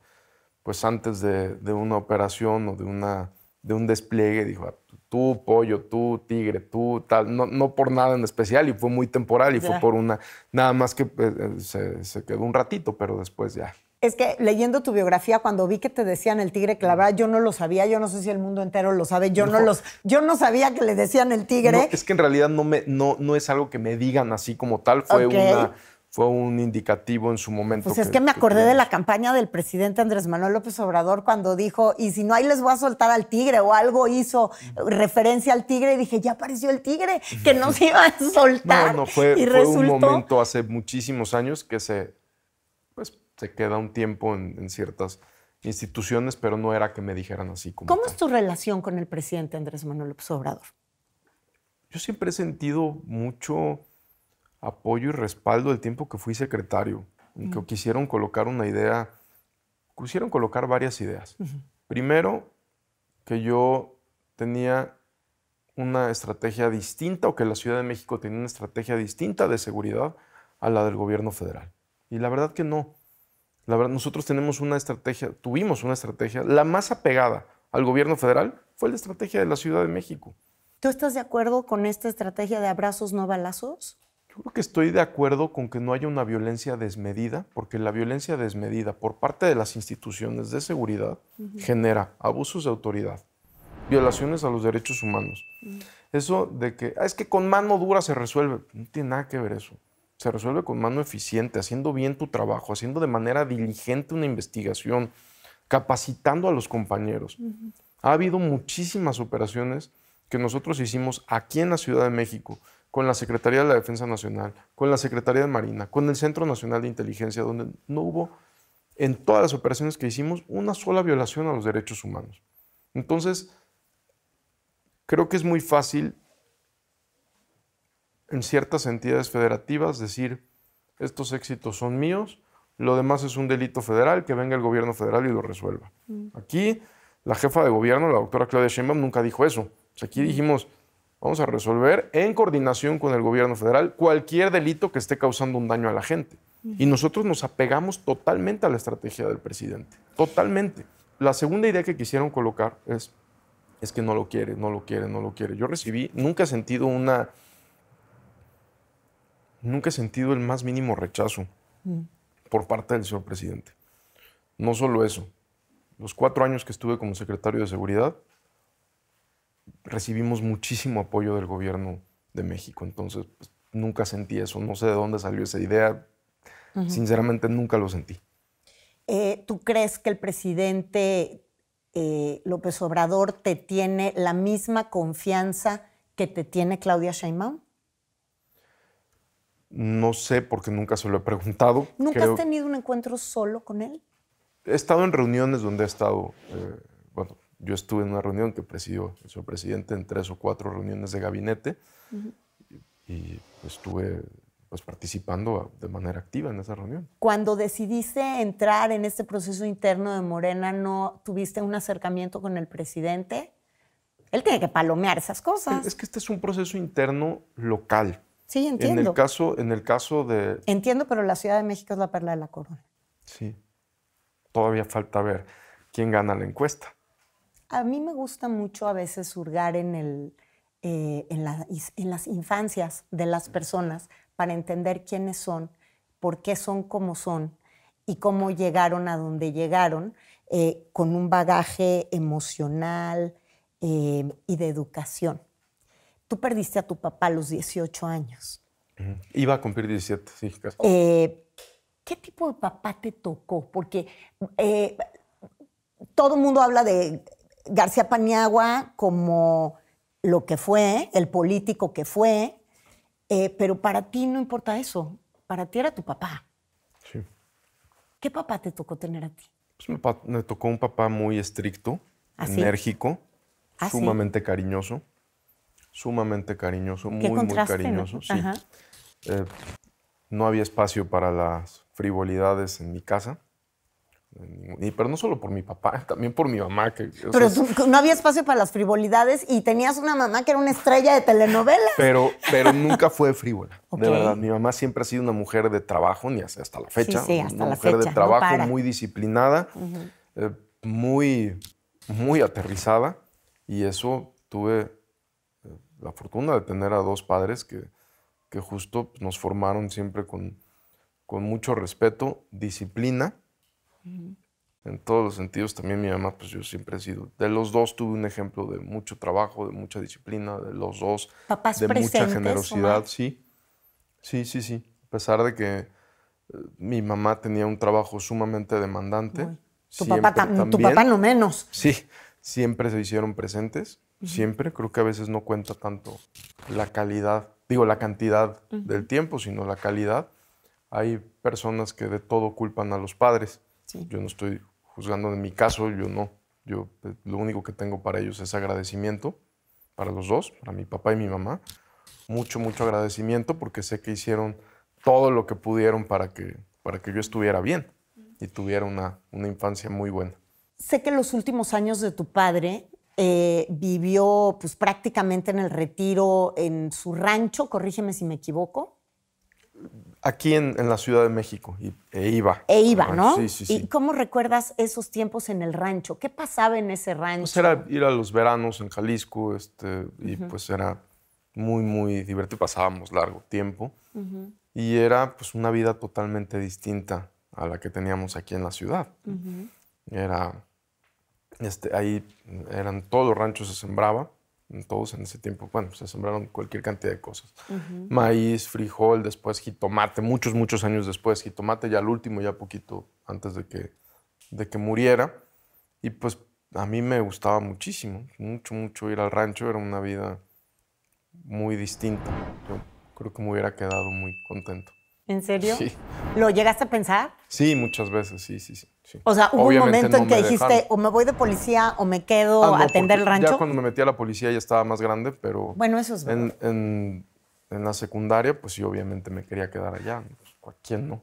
pues antes de, de, una operación o de, una, de un despliegue, dijo, ah, tú pollo, tú tigre, tú tal, no, no por nada en especial y fue muy temporal y fue por una, nada más que eh, eh, se, se, quedó un ratito, pero después ya es que leyendo tu biografía, cuando vi que te decían el tigre, clavado, yo no lo sabía, yo no sé si el mundo entero lo sabe, yo no, los, yo no sabía que le decían el tigre. es que en realidad no me, no, no es algo que me digan así como tal, fue una fue un indicativo en su momento. Pues es que me acordé de la campaña del presidente Andrés Manuel López Obrador cuando dijo, y si no ahí les voy a soltar al tigre, o algo hizo referencia al tigre, y dije, ya apareció el tigre, que nos iba a soltar. No, no, fue, un momento hace muchísimos años que se, se queda un tiempo en, ciertas instituciones, pero no era que me dijeran así como. ¿Cómo es tu relación con el presidente Andrés Manuel López Obrador? Yo siempre he sentido mucho apoyo y respaldo el tiempo que fui secretario, que quisieron colocar una idea, quisieron colocar varias ideas. Primero, que yo tenía una estrategia distinta o que la Ciudad de México tenía una estrategia distinta de seguridad a la del gobierno federal. Y la verdad que no. La verdad, nosotros tenemos una estrategia, tuvimos una estrategia, la más apegada al gobierno federal fue la estrategia de la Ciudad de México. ¿Tú estás de acuerdo con esta estrategia de abrazos no balazos? Yo creo que estoy de acuerdo con que no haya una violencia desmedida, porque la violencia desmedida por parte de las instituciones de seguridad genera abusos de autoridad, violaciones a los derechos humanos. Eso de que ah, es que con mano dura se resuelve, no tiene nada que ver eso se resuelve con mano eficiente, haciendo bien tu trabajo, haciendo de manera diligente una investigación, capacitando a los compañeros. Ha habido muchísimas operaciones que nosotros hicimos aquí en la Ciudad de México, con la Secretaría de la Defensa Nacional, con la Secretaría de Marina, con el Centro Nacional de Inteligencia, donde no hubo en todas las operaciones que hicimos una sola violación a los derechos humanos. Entonces, creo que es muy fácil en ciertas entidades federativas decir, estos éxitos son míos, lo demás es un delito federal, que venga el gobierno federal y lo resuelva. Mm. Aquí la jefa de gobierno, la doctora Claudia Sheinbaum, nunca dijo eso. aquí mm. dijimos, vamos a resolver en coordinación con el gobierno federal cualquier delito que esté causando un daño a la gente. Mm. Y nosotros nos apegamos totalmente a la estrategia del presidente, totalmente. La segunda idea que quisieron colocar es, es que no lo quiere, no lo quiere, no lo quiere. Yo recibí, nunca he sentido una nunca he sentido el más mínimo rechazo mm. por parte del señor presidente. No solo eso, los cuatro años que estuve como secretario de Seguridad, recibimos muchísimo apoyo del gobierno de México, entonces pues, nunca sentí eso, no sé de dónde salió esa idea, sinceramente nunca lo sentí. Eh, ¿Tú crees que el presidente eh, López Obrador te tiene la misma confianza que te tiene Claudia Sheinbaum? No sé porque nunca se lo he preguntado. ¿Nunca has tenido un encuentro solo con él? He estado en reuniones donde he estado, eh, bueno, yo estuve en una reunión que presidió el señor presidente en tres o cuatro reuniones de gabinete y, estuve pues, participando de manera activa en esa reunión. Cuando decidiste entrar en este proceso interno de Morena, ¿no tuviste un acercamiento con el presidente? Él tiene que palomear esas cosas. Es que este es un proceso interno local. Sí, entiendo. En el caso, en el caso de... Entiendo, pero la Ciudad de México es la perla de la corona. Sí. Todavía falta ver quién gana la encuesta. A mí me gusta mucho a veces hurgar en, el, eh, en, las infancias de las personas para entender quiénes son, por qué son como son y cómo llegaron a donde llegaron, eh, con un bagaje emocional eh, y de educación tú perdiste a tu papá a los 18 años. Iba a cumplir 17, sí, eh, ¿Qué tipo de papá te tocó? Porque eh, todo el mundo habla de García Paniagua como lo que fue, el político que fue, eh, pero para ti no importa eso. Para ti era tu papá. Sí. ¿Qué papá te tocó tener a ti? Pues me, tocó un papá muy estricto, ¿Ah, enérgico, ¿Ah, sumamente cariñoso sumamente cariñoso, muy, muy cariñoso. ¿no? Sí. Eh, no había espacio para las frivolidades en mi casa. Y, pero no solo por mi papá, también por mi mamá. pero no había espacio para las frivolidades y tenías una mamá que era una estrella de telenovelas. Pero, pero nunca fue frívola. De verdad, mi mamá siempre ha sido una mujer de trabajo, ni hasta, la fecha. Sí, sí, hasta una mujer de trabajo, muy disciplinada, eh, muy, muy aterrizada. Y eso tuve la fortuna de tener a dos padres que, que justo nos formaron siempre con, con mucho respeto, disciplina, en todos los sentidos. También mi mamá, pues yo siempre he sido, de los dos tuve un ejemplo de mucho trabajo, de mucha disciplina, de los dos, de mucha generosidad, sí, sí, sí, sí. A pesar de que eh, mi mamá tenía un trabajo sumamente demandante. tu papá no menos. Sí, siempre se hicieron presentes siempre, creo que a veces no cuenta tanto la calidad, digo, la cantidad del tiempo, sino la calidad. Hay personas que de todo culpan a los padres. Yo no estoy juzgando en mi caso, yo no. Yo eh, lo único que tengo para ellos es agradecimiento, para los dos, para mi papá y mi mamá. Mucho, mucho agradecimiento porque sé que hicieron todo lo que pudieron para que, para que yo estuviera bien y tuviera una, una infancia muy buena. Sé que los últimos años de tu padre eh, vivió pues, prácticamente en el retiro, en su rancho, corrígeme si me equivoco. Aquí en, la Ciudad de México, e iba. E iba, ¿no? Sí, sí, sí. ¿Y cómo recuerdas esos tiempos en el rancho? ¿Qué pasaba en ese rancho? Pues era ir a los veranos en Jalisco, este, y pues era muy, muy divertido, pasábamos largo tiempo, y era pues una vida totalmente distinta a la que teníamos aquí en la ciudad. Era este, ahí eran todos los ranchos se sembraba, todos en ese tiempo, bueno, se sembraron cualquier cantidad de cosas. Maíz, frijol, después jitomate, muchos, muchos años después, jitomate ya el último, ya poquito antes de que, de que muriera. Y pues a mí me gustaba muchísimo, mucho, mucho ir al rancho, era una vida muy distinta. Yo creo que me hubiera quedado muy contento. ¿En serio? Sí. ¿Lo llegaste a pensar? Sí, muchas veces, sí, sí, sí. O sea, hubo un momento en que dijiste, o me voy de policía o me quedo ah, a atender el rancho. Ya cuando me metí a la policía ya estaba más grande, pero... Bueno, eso es verdad. En, la secundaria, pues sí, obviamente me quería quedar allá. Pues, ¿A quién no?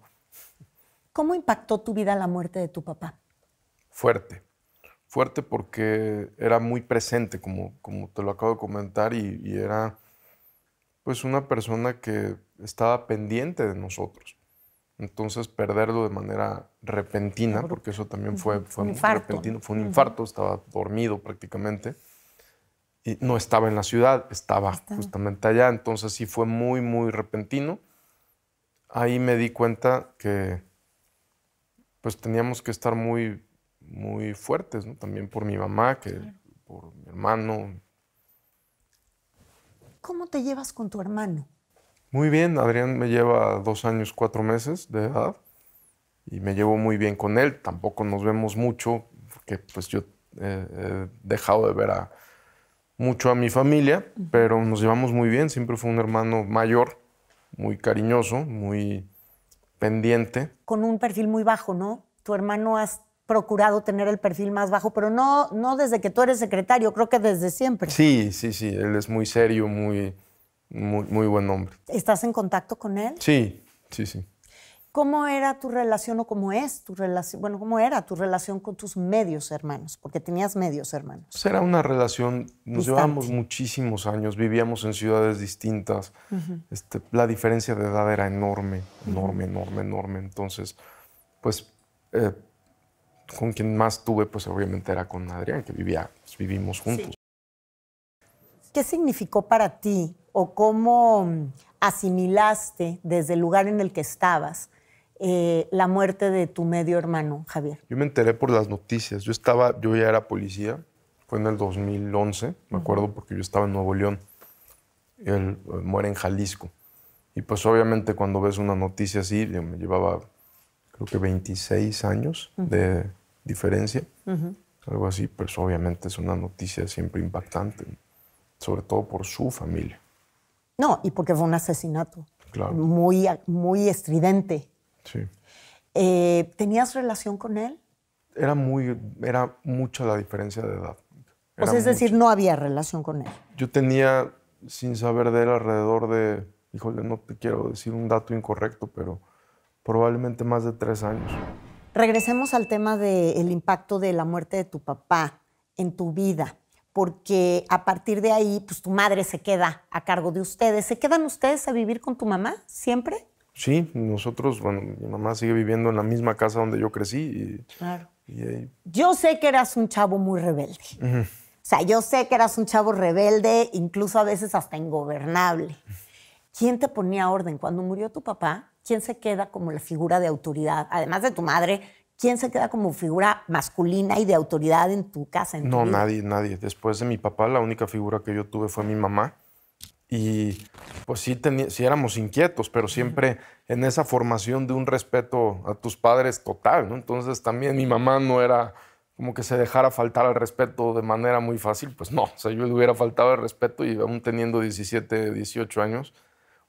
¿Cómo impactó tu vida la muerte de tu papá? Fuerte. Fuerte porque era muy presente, como, como te lo acabo de comentar, y, y era pues una persona que estaba pendiente de nosotros. Entonces, perderlo de manera repentina, porque eso también fue, muy repentino, fue un infarto, estaba dormido prácticamente. Y no estaba en la ciudad, estaba, justamente allá. Entonces, sí fue muy, muy repentino. Ahí me di cuenta que pues teníamos que estar muy, muy fuertes, ¿no? También por mi mamá, que por mi hermano. ¿Cómo te llevas con tu hermano? Muy bien, Adrián me lleva dos años, cuatro meses de edad y me llevo muy bien con él. Tampoco nos vemos mucho, porque pues yo eh, he dejado de ver a, mucho a mi familia, pero nos llevamos muy bien. Siempre fue un hermano mayor, muy cariñoso, muy pendiente. Con un perfil muy bajo, ¿no? Tu hermano has procurado tener el perfil más bajo, pero no, no desde que tú eres secretario, creo que desde siempre. Sí, sí, sí. Él es muy serio, muy muy, buen hombre. ¿Estás en contacto con él? Sí, sí, sí. ¿Cómo era tu relación o cómo es tu relación? Bueno, ¿cómo era tu relación con tus medios hermanos? Porque tenías medios hermanos. Pues era una relación, nos llevamos llevábamos muchísimos años, vivíamos en ciudades distintas. este, la diferencia de edad era enorme, enorme, enorme, enorme. Entonces, pues, eh, con quien más tuve, pues obviamente era con Adrián, que vivía, pues, vivimos juntos. ¿Qué significó para ti o cómo mm, asimilaste desde el lugar en el que estabas eh, la muerte de tu medio hermano, Javier? Yo me enteré por las noticias. Yo estaba, yo ya era policía, fue en el 2011, me acuerdo, porque yo estaba en Nuevo León. Él eh, muere en Jalisco. Y pues obviamente cuando ves una noticia así, yo me llevaba creo que 26 años de diferencia, algo así, pues obviamente es una noticia siempre impactante, sobre todo por su familia. No, y porque fue un asesinato. Claro. Muy, muy estridente. Sí. Eh, ¿Tenías relación con él? Era muy, era mucha la diferencia de edad. sea, es decir, no había relación con él. Yo tenía, sin saber de él, alrededor de, híjole, no te quiero decir un dato incorrecto, pero probablemente más de tres años. Regresemos al tema del impacto de la muerte de tu papá en tu vida porque a partir de ahí, pues tu madre se queda a cargo de ustedes. ¿Se quedan ustedes a vivir con tu mamá siempre? Sí, nosotros, bueno, mi mamá sigue viviendo en la misma casa donde yo crecí. Y, Yo sé que eras un chavo muy rebelde. O sea, yo sé que eras un chavo rebelde, incluso a veces hasta ingobernable. ¿Quién te ponía orden? Cuando murió tu papá, ¿quién se queda como la figura de autoridad? Además de tu madre, ¿Quién se queda como figura masculina y de autoridad en tu casa? no, nadie, nadie. Después de mi papá, la única figura que yo tuve fue mi mamá. Y pues sí, éramos inquietos, pero siempre en esa formación de un respeto a tus padres total, Entonces también mi mamá no era como que se dejara faltar al respeto de manera muy fácil, pues no, o sea, yo le hubiera faltado el respeto y aún teniendo 17, 18 años,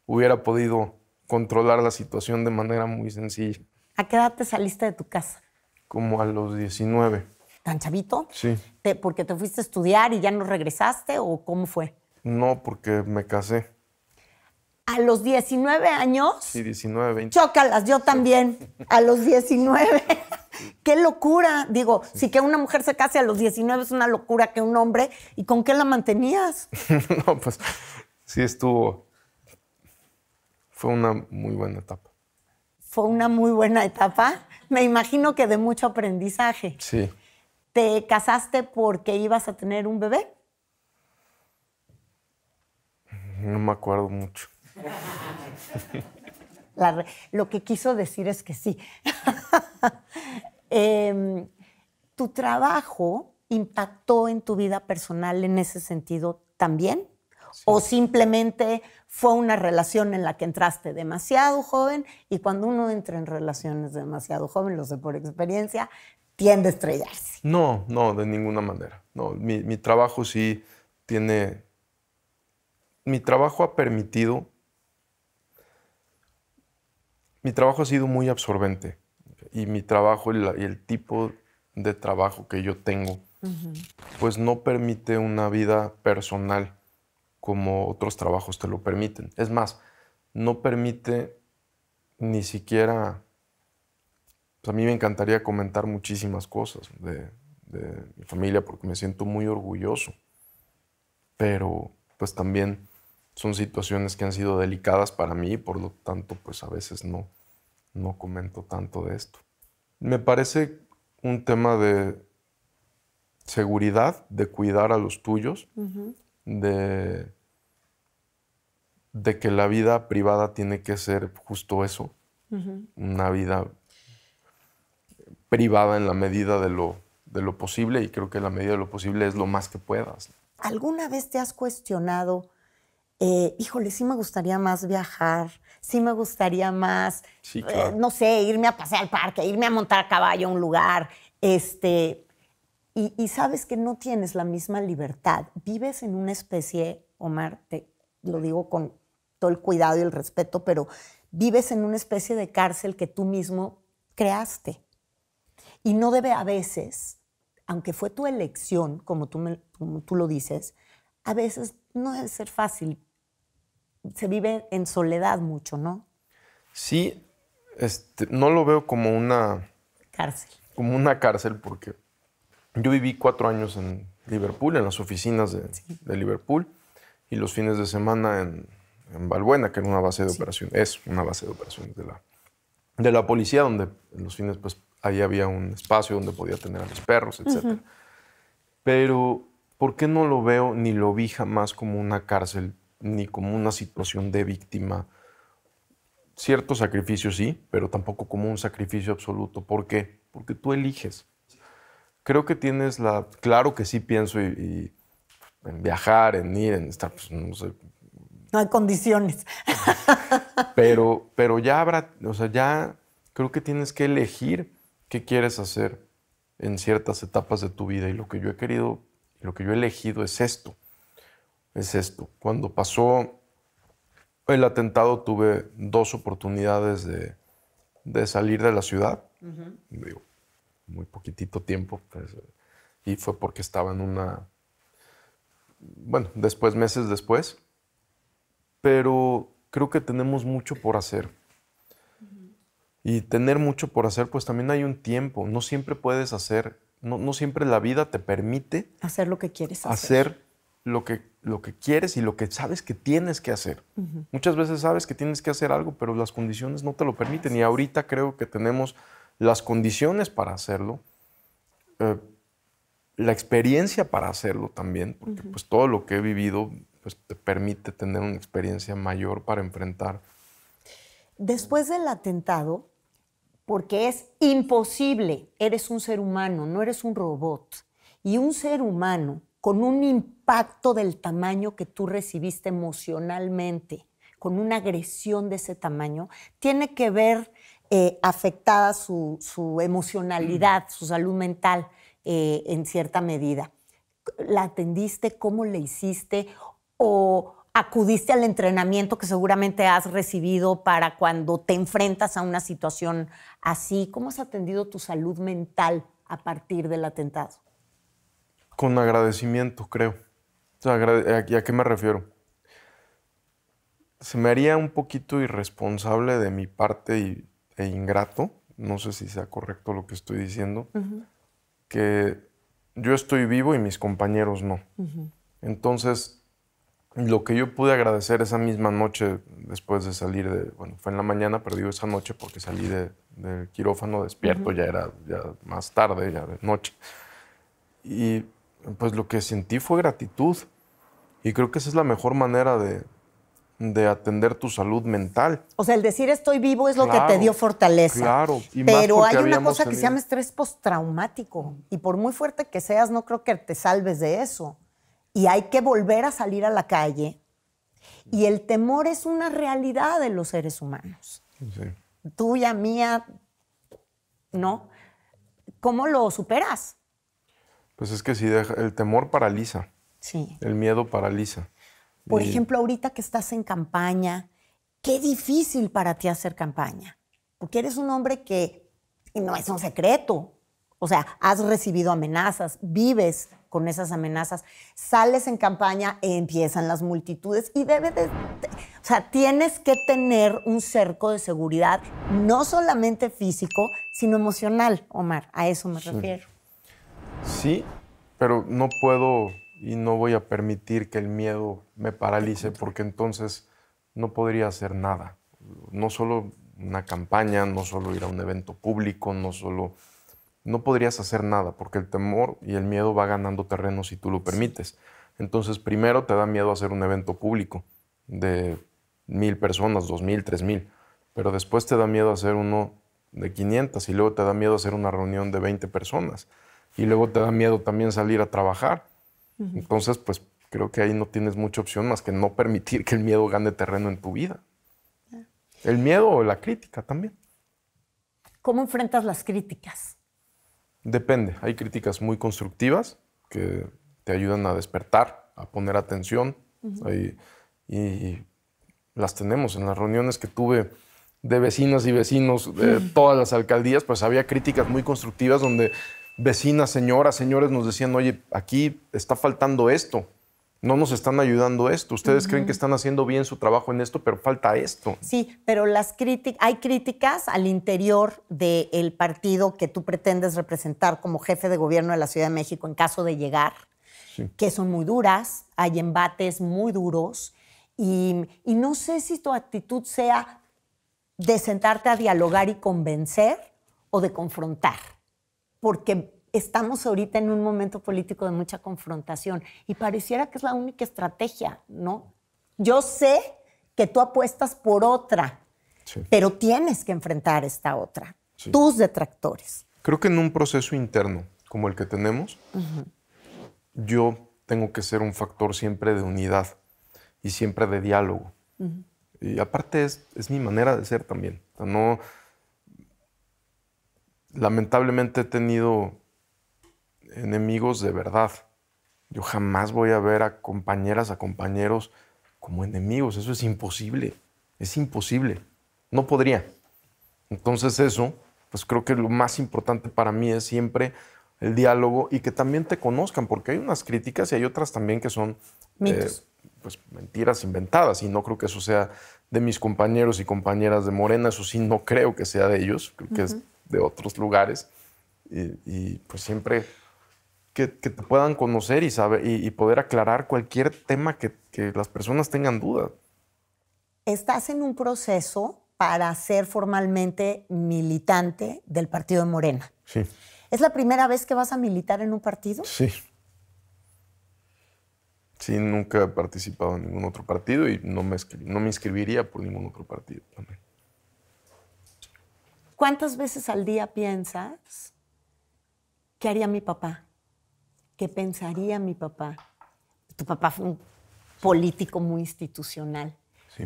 hubiera podido controlar la situación de manera muy sencilla. ¿A qué edad te saliste de tu casa? como a los 19. ¿Tan chavito? Sí. ¿Porque te fuiste a estudiar y ya no regresaste o cómo fue? No, porque me casé. ¿A los 19 años? Sí, 19, 20. Chócalas, yo también. A los 19. qué locura. Digo, sí. si que una mujer se case a los 19 es una locura que un hombre. ¿Y con qué la mantenías? no, pues sí estuvo. Fue una muy buena etapa fue una muy buena etapa. Me imagino que de mucho aprendizaje. Sí. ¿Te casaste porque ibas a tener un bebé? No me acuerdo mucho. lo que quiso decir es que sí. Em, ¿Tu trabajo impactó en tu vida personal en ese sentido también? ¿O simplemente fue una relación en la que entraste demasiado joven y cuando uno entra en relaciones demasiado joven, lo sé por experiencia, tiende a estrellarse. No, no, de ninguna manera. No, mi, trabajo sí tiene... Mi trabajo ha permitido... Mi trabajo ha sido muy absorbente y mi trabajo y, el tipo de trabajo que yo tengo, pues no permite una vida personal como otros trabajos te lo permiten. Es más, no permite ni siquiera... Pues, a mí me encantaría comentar muchísimas cosas de, mi familia porque me siento muy orgulloso, pero pues también son situaciones que han sido delicadas para mí, por lo tanto pues a veces no, no comento tanto de esto. Me parece un tema de seguridad, de cuidar a los tuyos, de de que la vida privada tiene que ser justo eso, una vida privada en la medida de lo, de lo posible y creo que la medida de lo posible es lo más que puedas. ¿Alguna vez te has cuestionado, eh, híjole, sí me gustaría más viajar, sí me gustaría más, eh, no sé, irme a pasear al parque, irme a montar a caballo a un lugar, este, y, y, sabes que no tienes la misma libertad. Vives en una especie, Omar, te lo digo con todo el cuidado y el respeto, pero vives en una especie de cárcel que tú mismo creaste. Y no debe a veces, aunque fue tu elección, como tú, tú lo dices, a veces no debe ser fácil. Se vive en soledad mucho, ¿no? Sí, este, no lo veo como una... Cárcel. Como una cárcel porque yo viví cuatro años en Liverpool, en las oficinas de Liverpool, y los fines de semana en, en Valbuena, que era una base de operaciones, es una base de operaciones de la, de la policía, donde en los fines, pues ahí había un espacio donde podía tener a los perros, etc. Pero, ¿por qué no lo veo ni lo vi jamás como una cárcel, ni como una situación de víctima? Cierto sacrificio sí, pero tampoco como un sacrificio absoluto. ¿Por qué? Porque tú eliges. Creo que tienes la... Claro que sí pienso y, en viajar, en ir, en estar, pues, no sé, no hay condiciones. pero, pero ya habrá, o sea, ya creo que tienes que elegir qué quieres hacer en ciertas etapas de tu vida. Y lo que yo he querido, lo que yo he elegido es esto. Es esto. Cuando pasó el atentado tuve dos oportunidades de, salir de la ciudad. Digo, muy poquitito tiempo. Pues, y fue porque estaba en una... Bueno, después, meses después, pero creo que tenemos mucho por hacer. Y tener mucho por hacer, pues también hay un tiempo. No siempre puedes hacer, no, siempre la vida te permite hacer lo que quieres hacer. hacer lo que, lo que quieres y lo que sabes que tienes que hacer. Muchas veces sabes que tienes que hacer algo, pero las condiciones no te lo permiten. Y ahorita creo que tenemos las condiciones para hacerlo, eh, la experiencia para hacerlo también, porque pues todo lo que he vivido pues, te permite tener una experiencia mayor para enfrentar. Después del atentado, porque es imposible, eres un ser humano, no eres un robot, y un ser humano con un impacto del tamaño que tú recibiste emocionalmente, con una agresión de ese tamaño, tiene que ver eh, afectada su, emocionalidad, mm. su salud mental eh, en cierta medida. ¿La atendiste? ¿Cómo le hiciste? o acudiste al entrenamiento que seguramente has recibido para cuando te enfrentas a una situación así? ¿Cómo has atendido tu salud mental a partir del atentado? Con agradecimiento, creo. ¿A qué me refiero? Se me haría un poquito irresponsable de mi parte y, e ingrato, no sé si sea correcto lo que estoy diciendo, que yo estoy vivo y mis compañeros no. Entonces, lo que yo pude agradecer esa misma noche después de salir de, bueno, fue en la mañana, pero digo esa noche porque salí del quirófano despierto, ya era más tarde, ya de noche. Y pues lo que sentí fue gratitud. Y creo que esa es la mejor manera de, atender tu salud mental. O sea, el decir estoy vivo es lo que te dio fortaleza. Claro. Pero hay una cosa que se llama estrés postraumático. Y por muy fuerte que seas, no creo que te salves de eso y hay que volver a salir a la calle. Mm. Y el temor es una realidad de los seres humanos. Tuya, mía, ¿no? ¿Cómo lo superas? Pues es que si deja, el temor paraliza. Sí. El miedo paraliza. Por ejemplo, ahorita que estás en campaña, qué difícil para ti hacer campaña. Porque eres un hombre que no es un secreto. O sea, has recibido amenazas, vives con esas amenazas, sales en campaña, e empiezan las multitudes y debe de... O sea, tienes que tener un cerco de seguridad, no solamente físico, sino emocional, Omar, a eso me refiero. Sí, pero no puedo y no voy a permitir que el miedo me paralice porque entonces no podría hacer nada. No solo una campaña, no solo ir a un evento público, no solo no podrías hacer nada porque el temor y el miedo va ganando terreno si tú lo permites. Entonces, primero te da miedo hacer un evento público de mil personas, dos mil, tres mil, pero después te da miedo hacer uno de 500 y luego te da miedo hacer una reunión de 20 personas y luego te da miedo también salir a trabajar. Entonces, pues creo que ahí no tienes mucha opción más que no permitir que el miedo gane terreno en tu vida. El miedo o la crítica también. ¿Cómo enfrentas las críticas? Depende. Hay críticas muy constructivas que te ayudan a despertar, a poner atención. y, las tenemos en las reuniones que tuve de vecinas y vecinos de todas las alcaldías, pues había críticas muy constructivas donde vecinas, señoras, señores nos decían, oye, aquí está faltando esto, no nos están ayudando esto. Ustedes creen que están haciendo bien su trabajo en esto, pero falta esto. Sí, pero las hay críticas al interior del partido que tú pretendes representar como jefe de gobierno de la Ciudad de México en caso de llegar, que son muy duras, hay embates muy duros, y no sé si tu actitud sea de sentarte a dialogar y convencer o de confrontar, porque estamos ahorita en un momento político de mucha confrontación y pareciera que es la única estrategia, ¿no? Yo sé que tú apuestas por otra, pero tienes que enfrentar esta otra, tus detractores. Creo que en un proceso interno como el que tenemos, yo tengo que ser un factor siempre de unidad y siempre de diálogo. Y aparte es, mi manera de ser también. no, lamentablemente he tenido enemigos de verdad. Yo jamás voy a ver a compañeras, a compañeros como enemigos. Eso es imposible. Es imposible. No podría. Entonces eso, pues creo que lo más importante para mí es siempre el diálogo y que también te conozcan, porque hay unas críticas y hay otras también que son eh, pues mentiras inventadas y no creo que eso sea de mis compañeros y compañeras de Morena, eso sí no creo que sea de ellos, creo que es de otros lugares y, y pues siempre que, te puedan conocer y, y, poder aclarar cualquier tema que, las personas tengan duda. Estás en un proceso para ser formalmente militante del partido de Morena. Sí. ¿Es la primera vez que vas a militar en un partido? Sí. Sí, nunca he participado en ningún otro partido y no me, no me inscribiría por ningún otro partido también. ¿Cuántas veces al día piensas qué haría mi papá? ¿qué pensaría mi papá? Tu papá fue un político muy institucional.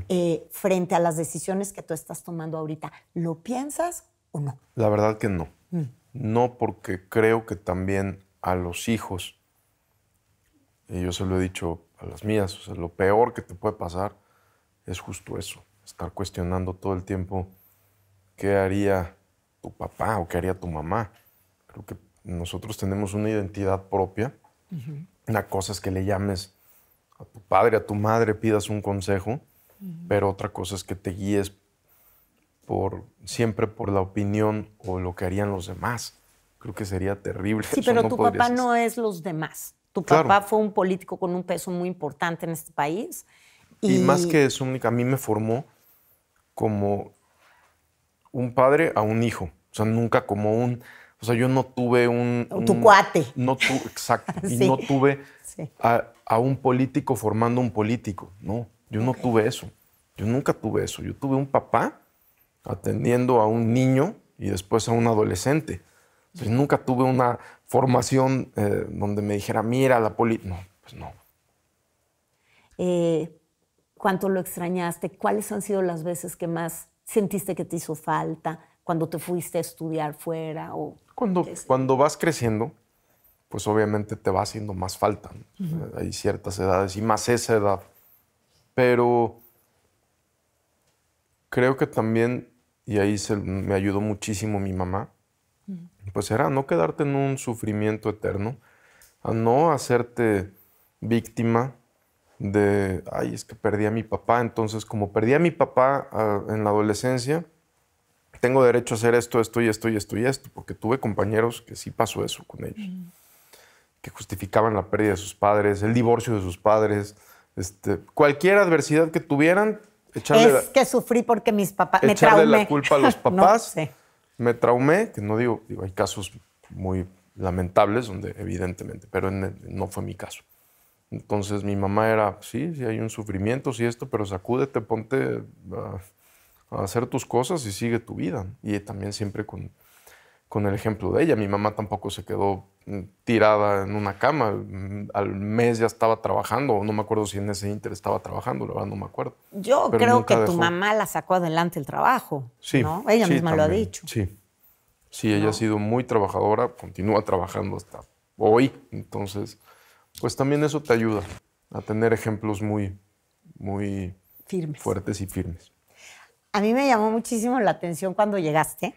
Eh, frente a las decisiones que tú estás tomando ahorita, ¿lo piensas o no? La verdad que no. Mm. No porque creo que también a los hijos, y yo se lo he dicho a las mías, lo peor que te puede pasar es justo eso, estar cuestionando todo el tiempo qué haría tu papá o qué haría tu mamá. Creo que nosotros tenemos una identidad propia. Una cosa es que le llames a tu padre, a tu madre, pidas un consejo, pero otra cosa es que te guíes por, siempre por la opinión o lo que harían los demás. Creo que sería terrible. Sí, pero tu papá no es los demás. Tu papá fue un político con un peso muy importante en este país. Y, y más que eso, a mí me formó como un padre a un hijo. O sea, nunca como un o sea, yo no tuve un... Tu cuate. No tu, exacto. Y no tuve a, un político formando un político. No, yo no tuve eso. Yo nunca tuve eso. Yo tuve un papá atendiendo a un niño y después a un adolescente. nunca tuve una formación eh, donde me dijera, mira, la política. No, pues no. Eh, ¿Cuánto lo extrañaste? ¿Cuáles han sido las veces que más sentiste que te hizo falta cuando te fuiste a estudiar fuera? O... Este cuando, vas creciendo, pues obviamente te va haciendo más falta. Hay ciertas edades y más esa edad. Pero creo que también, y ahí me ayudó muchísimo mi mamá, pues era no quedarte en un sufrimiento eterno, a no hacerte víctima de, ay, es que perdí a mi papá, entonces como perdí a mi papá ah, en la adolescencia, tengo derecho a hacer esto, esto y esto y esto y esto, porque tuve compañeros que sí pasó eso con ellos, que justificaban la pérdida de sus padres, el divorcio de sus padres, este, cualquier adversidad que tuvieran, es que sufrí porque mis papás me traumé. la culpa a los papás. Me traumé, que no digo, hay casos muy lamentables donde evidentemente, pero no fue mi caso. Entonces mi mamá era, sí, sí hay un sufrimiento, sí esto, pero sacúdete, ponte... Ah, a hacer tus cosas y sigue tu vida. Y también siempre con, con el ejemplo de ella. Mi mamá tampoco se quedó mm, tirada en una cama. Mm, al mes ya estaba trabajando, no me acuerdo si en ese inter estaba trabajando, la verdad no me acuerdo. Yo creo que tu mamá la sacó adelante el trabajo. Sí. Ella misma lo ha dicho. Sí. Sí, ella ha sido muy trabajadora, continúa trabajando hasta hoy. Entonces, pues también eso te ayuda a tener ejemplos muy, muy firmes. fuertes y firmes a mí me llamó muchísimo la atención cuando llegaste,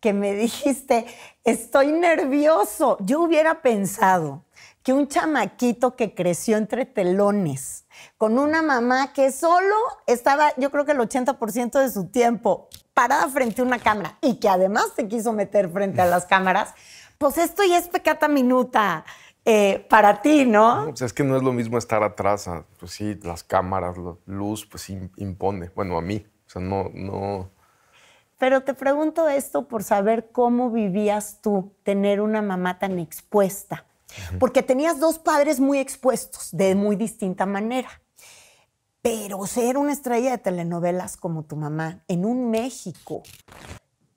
que me dijiste, estoy nervioso. Yo hubiera pensado que un chamaquito que creció entre telones, con una mamá que solo estaba, yo creo que el 80% de su tiempo parada frente a una cámara y que además se quiso meter frente a las cámaras, pues esto ya es pecata minuta eh, para ti, ¿no? Pues es que no es lo mismo estar atrás, ah, pues sí, las cámaras, la luz, pues impone, bueno, a mí. O sea, no, no. Pero te pregunto esto por saber cómo vivías tú tener una mamá tan expuesta. Porque tenías dos padres muy expuestos, de muy distinta manera. Pero ser una estrella de telenovelas como tu mamá en un México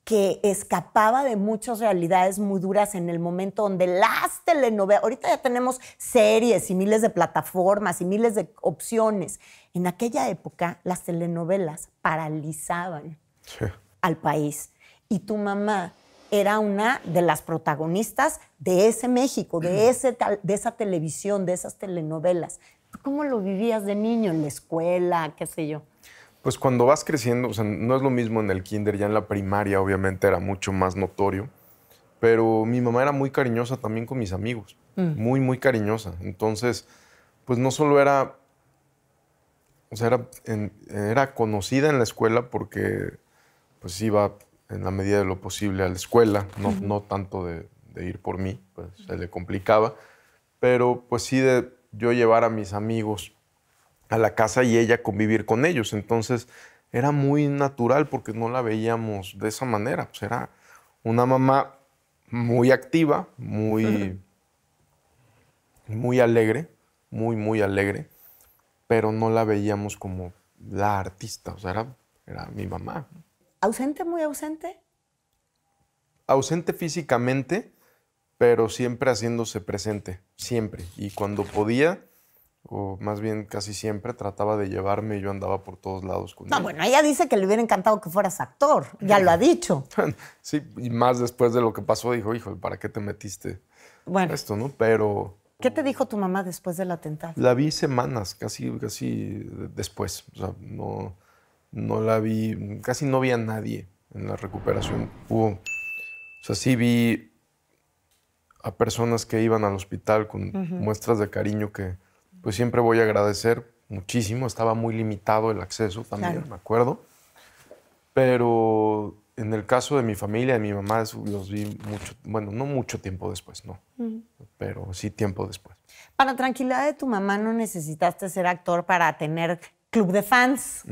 que escapaba de muchas realidades muy duras en el momento donde las telenovelas, ahorita ya tenemos series y miles de plataformas y miles de opciones. En aquella época las telenovelas paralizaban al país y tu mamá era una de las protagonistas de ese México, de, mm. de esa televisión, de esas telenovelas. cómo lo vivías de niño en la escuela, qué sé yo? Pues cuando vas creciendo, o sea, no es lo mismo en el kinder, ya en la primaria obviamente era mucho más notorio, pero mi mamá era muy cariñosa también con mis amigos, mm. muy, muy cariñosa. Entonces, pues no solo era, o sea, era, conocida en la escuela porque pues iba en la medida de lo posible a la escuela, no, no tanto de, de, ir por mí, pues se le complicaba, pero pues sí de yo llevar a mis amigos a la casa y ella convivir con ellos. Entonces era muy natural porque no la veíamos de esa manera. Pues era una mamá muy activa, muy, muy alegre, muy, muy alegre, pero no la veíamos como la artista, o sea, era, era mi mamá. ¿Ausente, muy ausente? Ausente físicamente, pero siempre haciéndose presente, siempre. Y cuando podía o más bien casi siempre trataba de llevarme y yo andaba por todos lados con no, bueno, ella dice que le hubiera encantado que fueras actor, ya lo ha dicho. sí, y más después de lo que pasó dijo, hijo, ¿para qué te metiste bueno, esto, no? Pero... ¿Qué te dijo tu mamá después del atentado? La vi semanas, casi, casi después. O sea, no, no la vi, casi no vi a nadie en la recuperación. Hubo, o sea, sí vi a personas que iban al hospital con muestras de cariño que pues siempre voy a agradecer muchísimo. Estaba muy limitado el acceso también, me acuerdo. Pero en el caso de mi familia, de mi mamá, los vi mucho, bueno, no mucho tiempo después, no, pero sí tiempo después. Para tranquilidad de tu mamá no necesitaste ser actor para tener club de fans,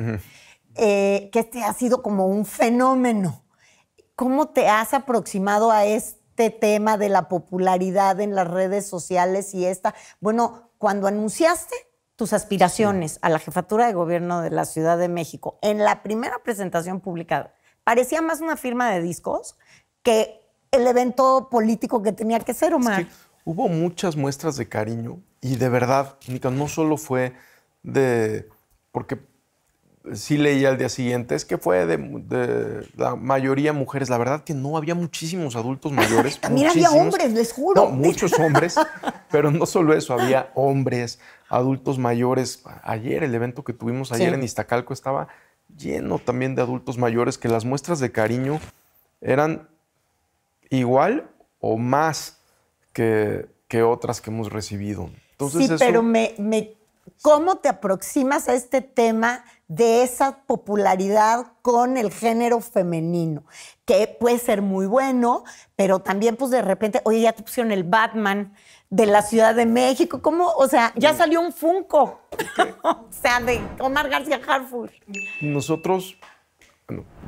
eh, que este ha sido como un fenómeno. ¿Cómo te has aproximado a este tema de la popularidad en las redes sociales y esta, bueno, cuando anunciaste tus aspiraciones a la jefatura de gobierno de la Ciudad de México en la primera presentación publicada, parecía más una firma de discos que el evento político que tenía que ser, Omar. hubo muchas muestras de cariño y de verdad, Nica, no solo fue de... porque sí leía al día siguiente es que fue de, la mayoría mujeres. La verdad que no había muchísimos adultos mayores. También había hombres, les juro. No, muchos hombres, pero no solo eso, había hombres, adultos mayores. Ayer, el evento que tuvimos ayer en Iztacalco estaba lleno también de adultos mayores que las muestras de cariño eran igual o más que, que otras que hemos recibido. sí, pero me, ¿cómo te aproximas a este tema? de esa popularidad con el género femenino, que puede ser muy bueno, pero también pues de repente, oye, ya te pusieron el Batman de la Ciudad de México, ¿cómo? O sea, ya salió un Funko, o sea, de Omar García Hartford. Nosotros,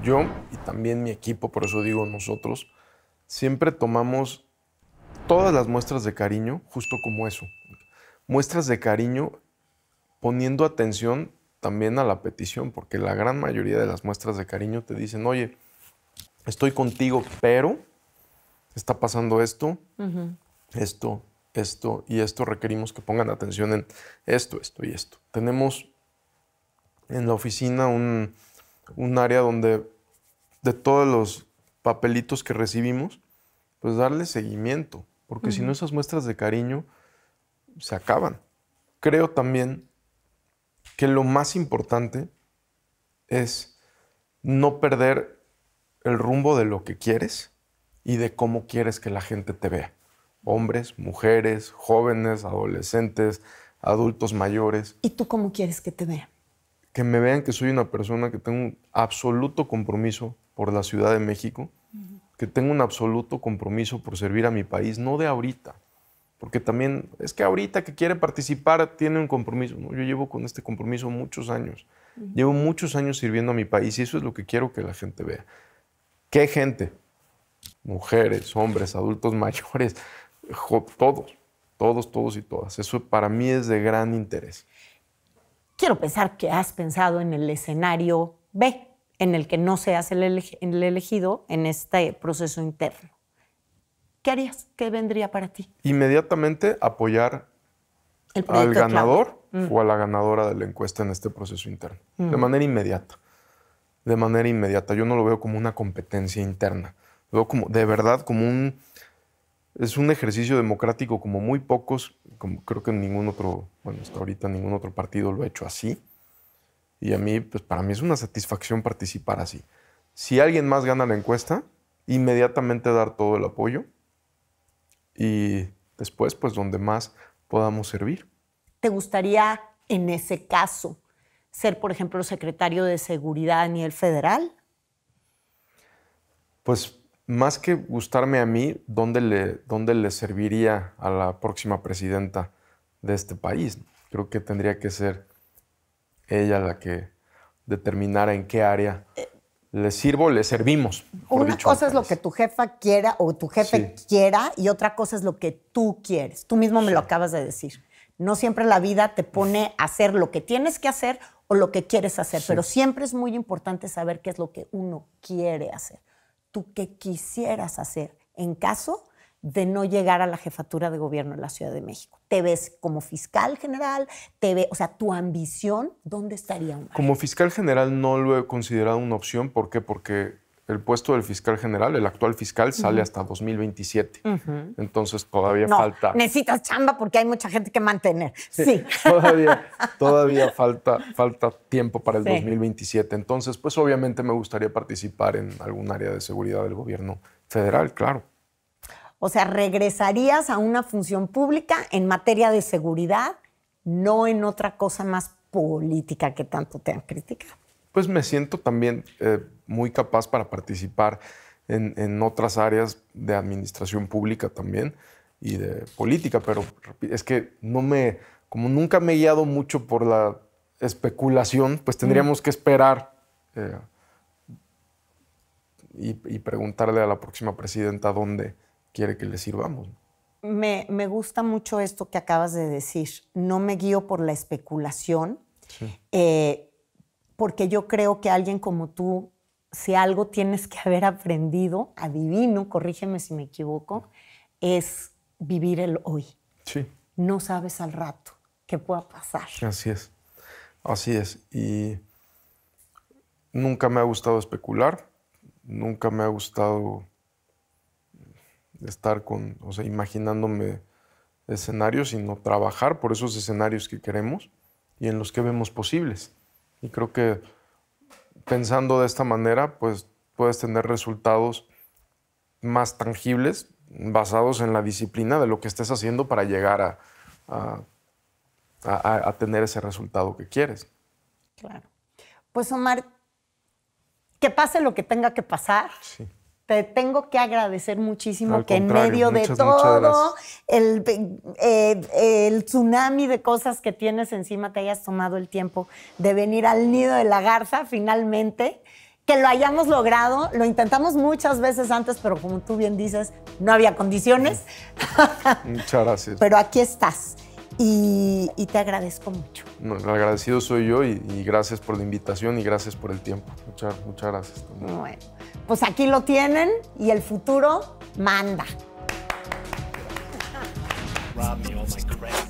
yo y también mi equipo, por eso digo nosotros, siempre tomamos todas las muestras de cariño justo como eso, muestras de cariño poniendo atención también a la petición, porque la gran mayoría de las muestras de cariño te dicen, oye, estoy contigo, pero está pasando esto, esto, esto y esto, requerimos que pongan atención en esto, esto y esto. Tenemos en la oficina un, área donde de todos los papelitos que recibimos, pues darle seguimiento, porque si no esas muestras de cariño se acaban. Creo también que lo más importante es no perder el rumbo de lo que quieres y de cómo quieres que la gente te vea. Hombres, mujeres, jóvenes, adolescentes, adultos mayores. ¿Y tú cómo quieres que te vean? Que me vean que soy una persona que tengo un absoluto compromiso por la Ciudad de México, que tengo un absoluto compromiso por servir a mi país, no de ahorita, porque también es que ahorita que quiere participar tiene un compromiso. Yo llevo con este compromiso muchos años. Llevo muchos años sirviendo a mi país y eso es lo que quiero que la gente vea. ¿Qué gente? Mujeres, hombres, adultos mayores, todos, todos, todos y todas. Eso para mí es de gran interés. Quiero pensar que has pensado en el escenario B, en el que no seas el elegido en este proceso interno. ¿qué harías? ¿Qué vendría para ti? Inmediatamente apoyar al ganador mm. o a la ganadora de la encuesta en este proceso interno, de mm. manera inmediata. De manera inmediata. Yo no lo veo como una competencia interna. Lo veo como, de verdad, como un. Es un ejercicio democrático como muy pocos, como creo que en ningún otro, bueno, hasta ahorita ningún otro partido lo ha hecho así. Y a mí, pues para mí es una satisfacción participar así. Si alguien más gana la encuesta, inmediatamente dar todo el apoyo y después, pues donde más podamos servir. ¿Te gustaría, en ese caso, ser, por ejemplo, secretario de Seguridad a nivel federal? Pues más que gustarme a mí, ¿dónde le, dónde le serviría a la próxima presidenta de este país? Creo que tendría que ser ella la que determinara en qué área eh, les sirvo, les servimos. Una cosa es lo que tu jefa quiera o tu jefe quiera y otra cosa es lo que tú quieres. Tú mismo me lo acabas de decir. No siempre la vida te pone a hacer lo que tienes que hacer o lo que quieres hacer, pero siempre es muy importante saber qué es lo que uno quiere hacer. Tú qué quisieras hacer en caso de no llegar a la jefatura de gobierno en la Ciudad de México? ¿Te ves como fiscal general? ¿Te ve, o sea, tu ambición, dónde estaría? Como fiscal general no lo he considerado una opción. ¿Por qué? Porque el puesto del fiscal general, el actual fiscal, sale hasta 2027. Entonces todavía falta. Necesitas chamba porque hay mucha gente que mantener. Sí. Todavía, falta, falta tiempo para el 2027. Entonces, pues obviamente me gustaría participar en algún área de seguridad del gobierno federal, claro. O sea, regresarías a una función pública en materia de seguridad, no en otra cosa más política que tanto te han criticado. Pues me siento también eh, muy capaz para participar en, otras áreas de administración pública también y de política, pero es que no me, como nunca me he guiado mucho por la especulación, pues tendríamos que esperar. Eh, y, preguntarle a la próxima presidenta dónde, quiere que le sirvamos. Me, gusta mucho esto que acabas de decir. No me guío por la especulación, eh, porque yo creo que alguien como tú, si algo tienes que haber aprendido, adivino, corrígeme si me equivoco, es vivir el hoy. Sí. No sabes al rato qué pueda pasar. Así es. Así es. Y nunca me ha gustado especular, nunca me ha gustado estar con, o sea, imaginándome escenarios, sino trabajar por esos escenarios que queremos y en los que vemos posibles. Y creo que pensando de esta manera, pues puedes tener resultados más tangibles basados en la disciplina de lo que estés haciendo para llegar a, tener ese resultado que quieres. Claro. Pues Omar, que pase lo que tenga que pasar. Sí te tengo que agradecer muchísimo que en medio de todo eh, el, tsunami de cosas que tienes encima te hayas tomado el tiempo de venir al nido de la garza finalmente. Que lo hayamos logrado, lo intentamos muchas veces antes, pero como tú bien dices, no había condiciones. Muchas gracias. pero aquí estás y, te agradezco mucho. Lo agradecido soy yo y, gracias por la invitación y gracias por el tiempo. Muchas, muchas gracias. También pues aquí lo tienen y el futuro manda. Oh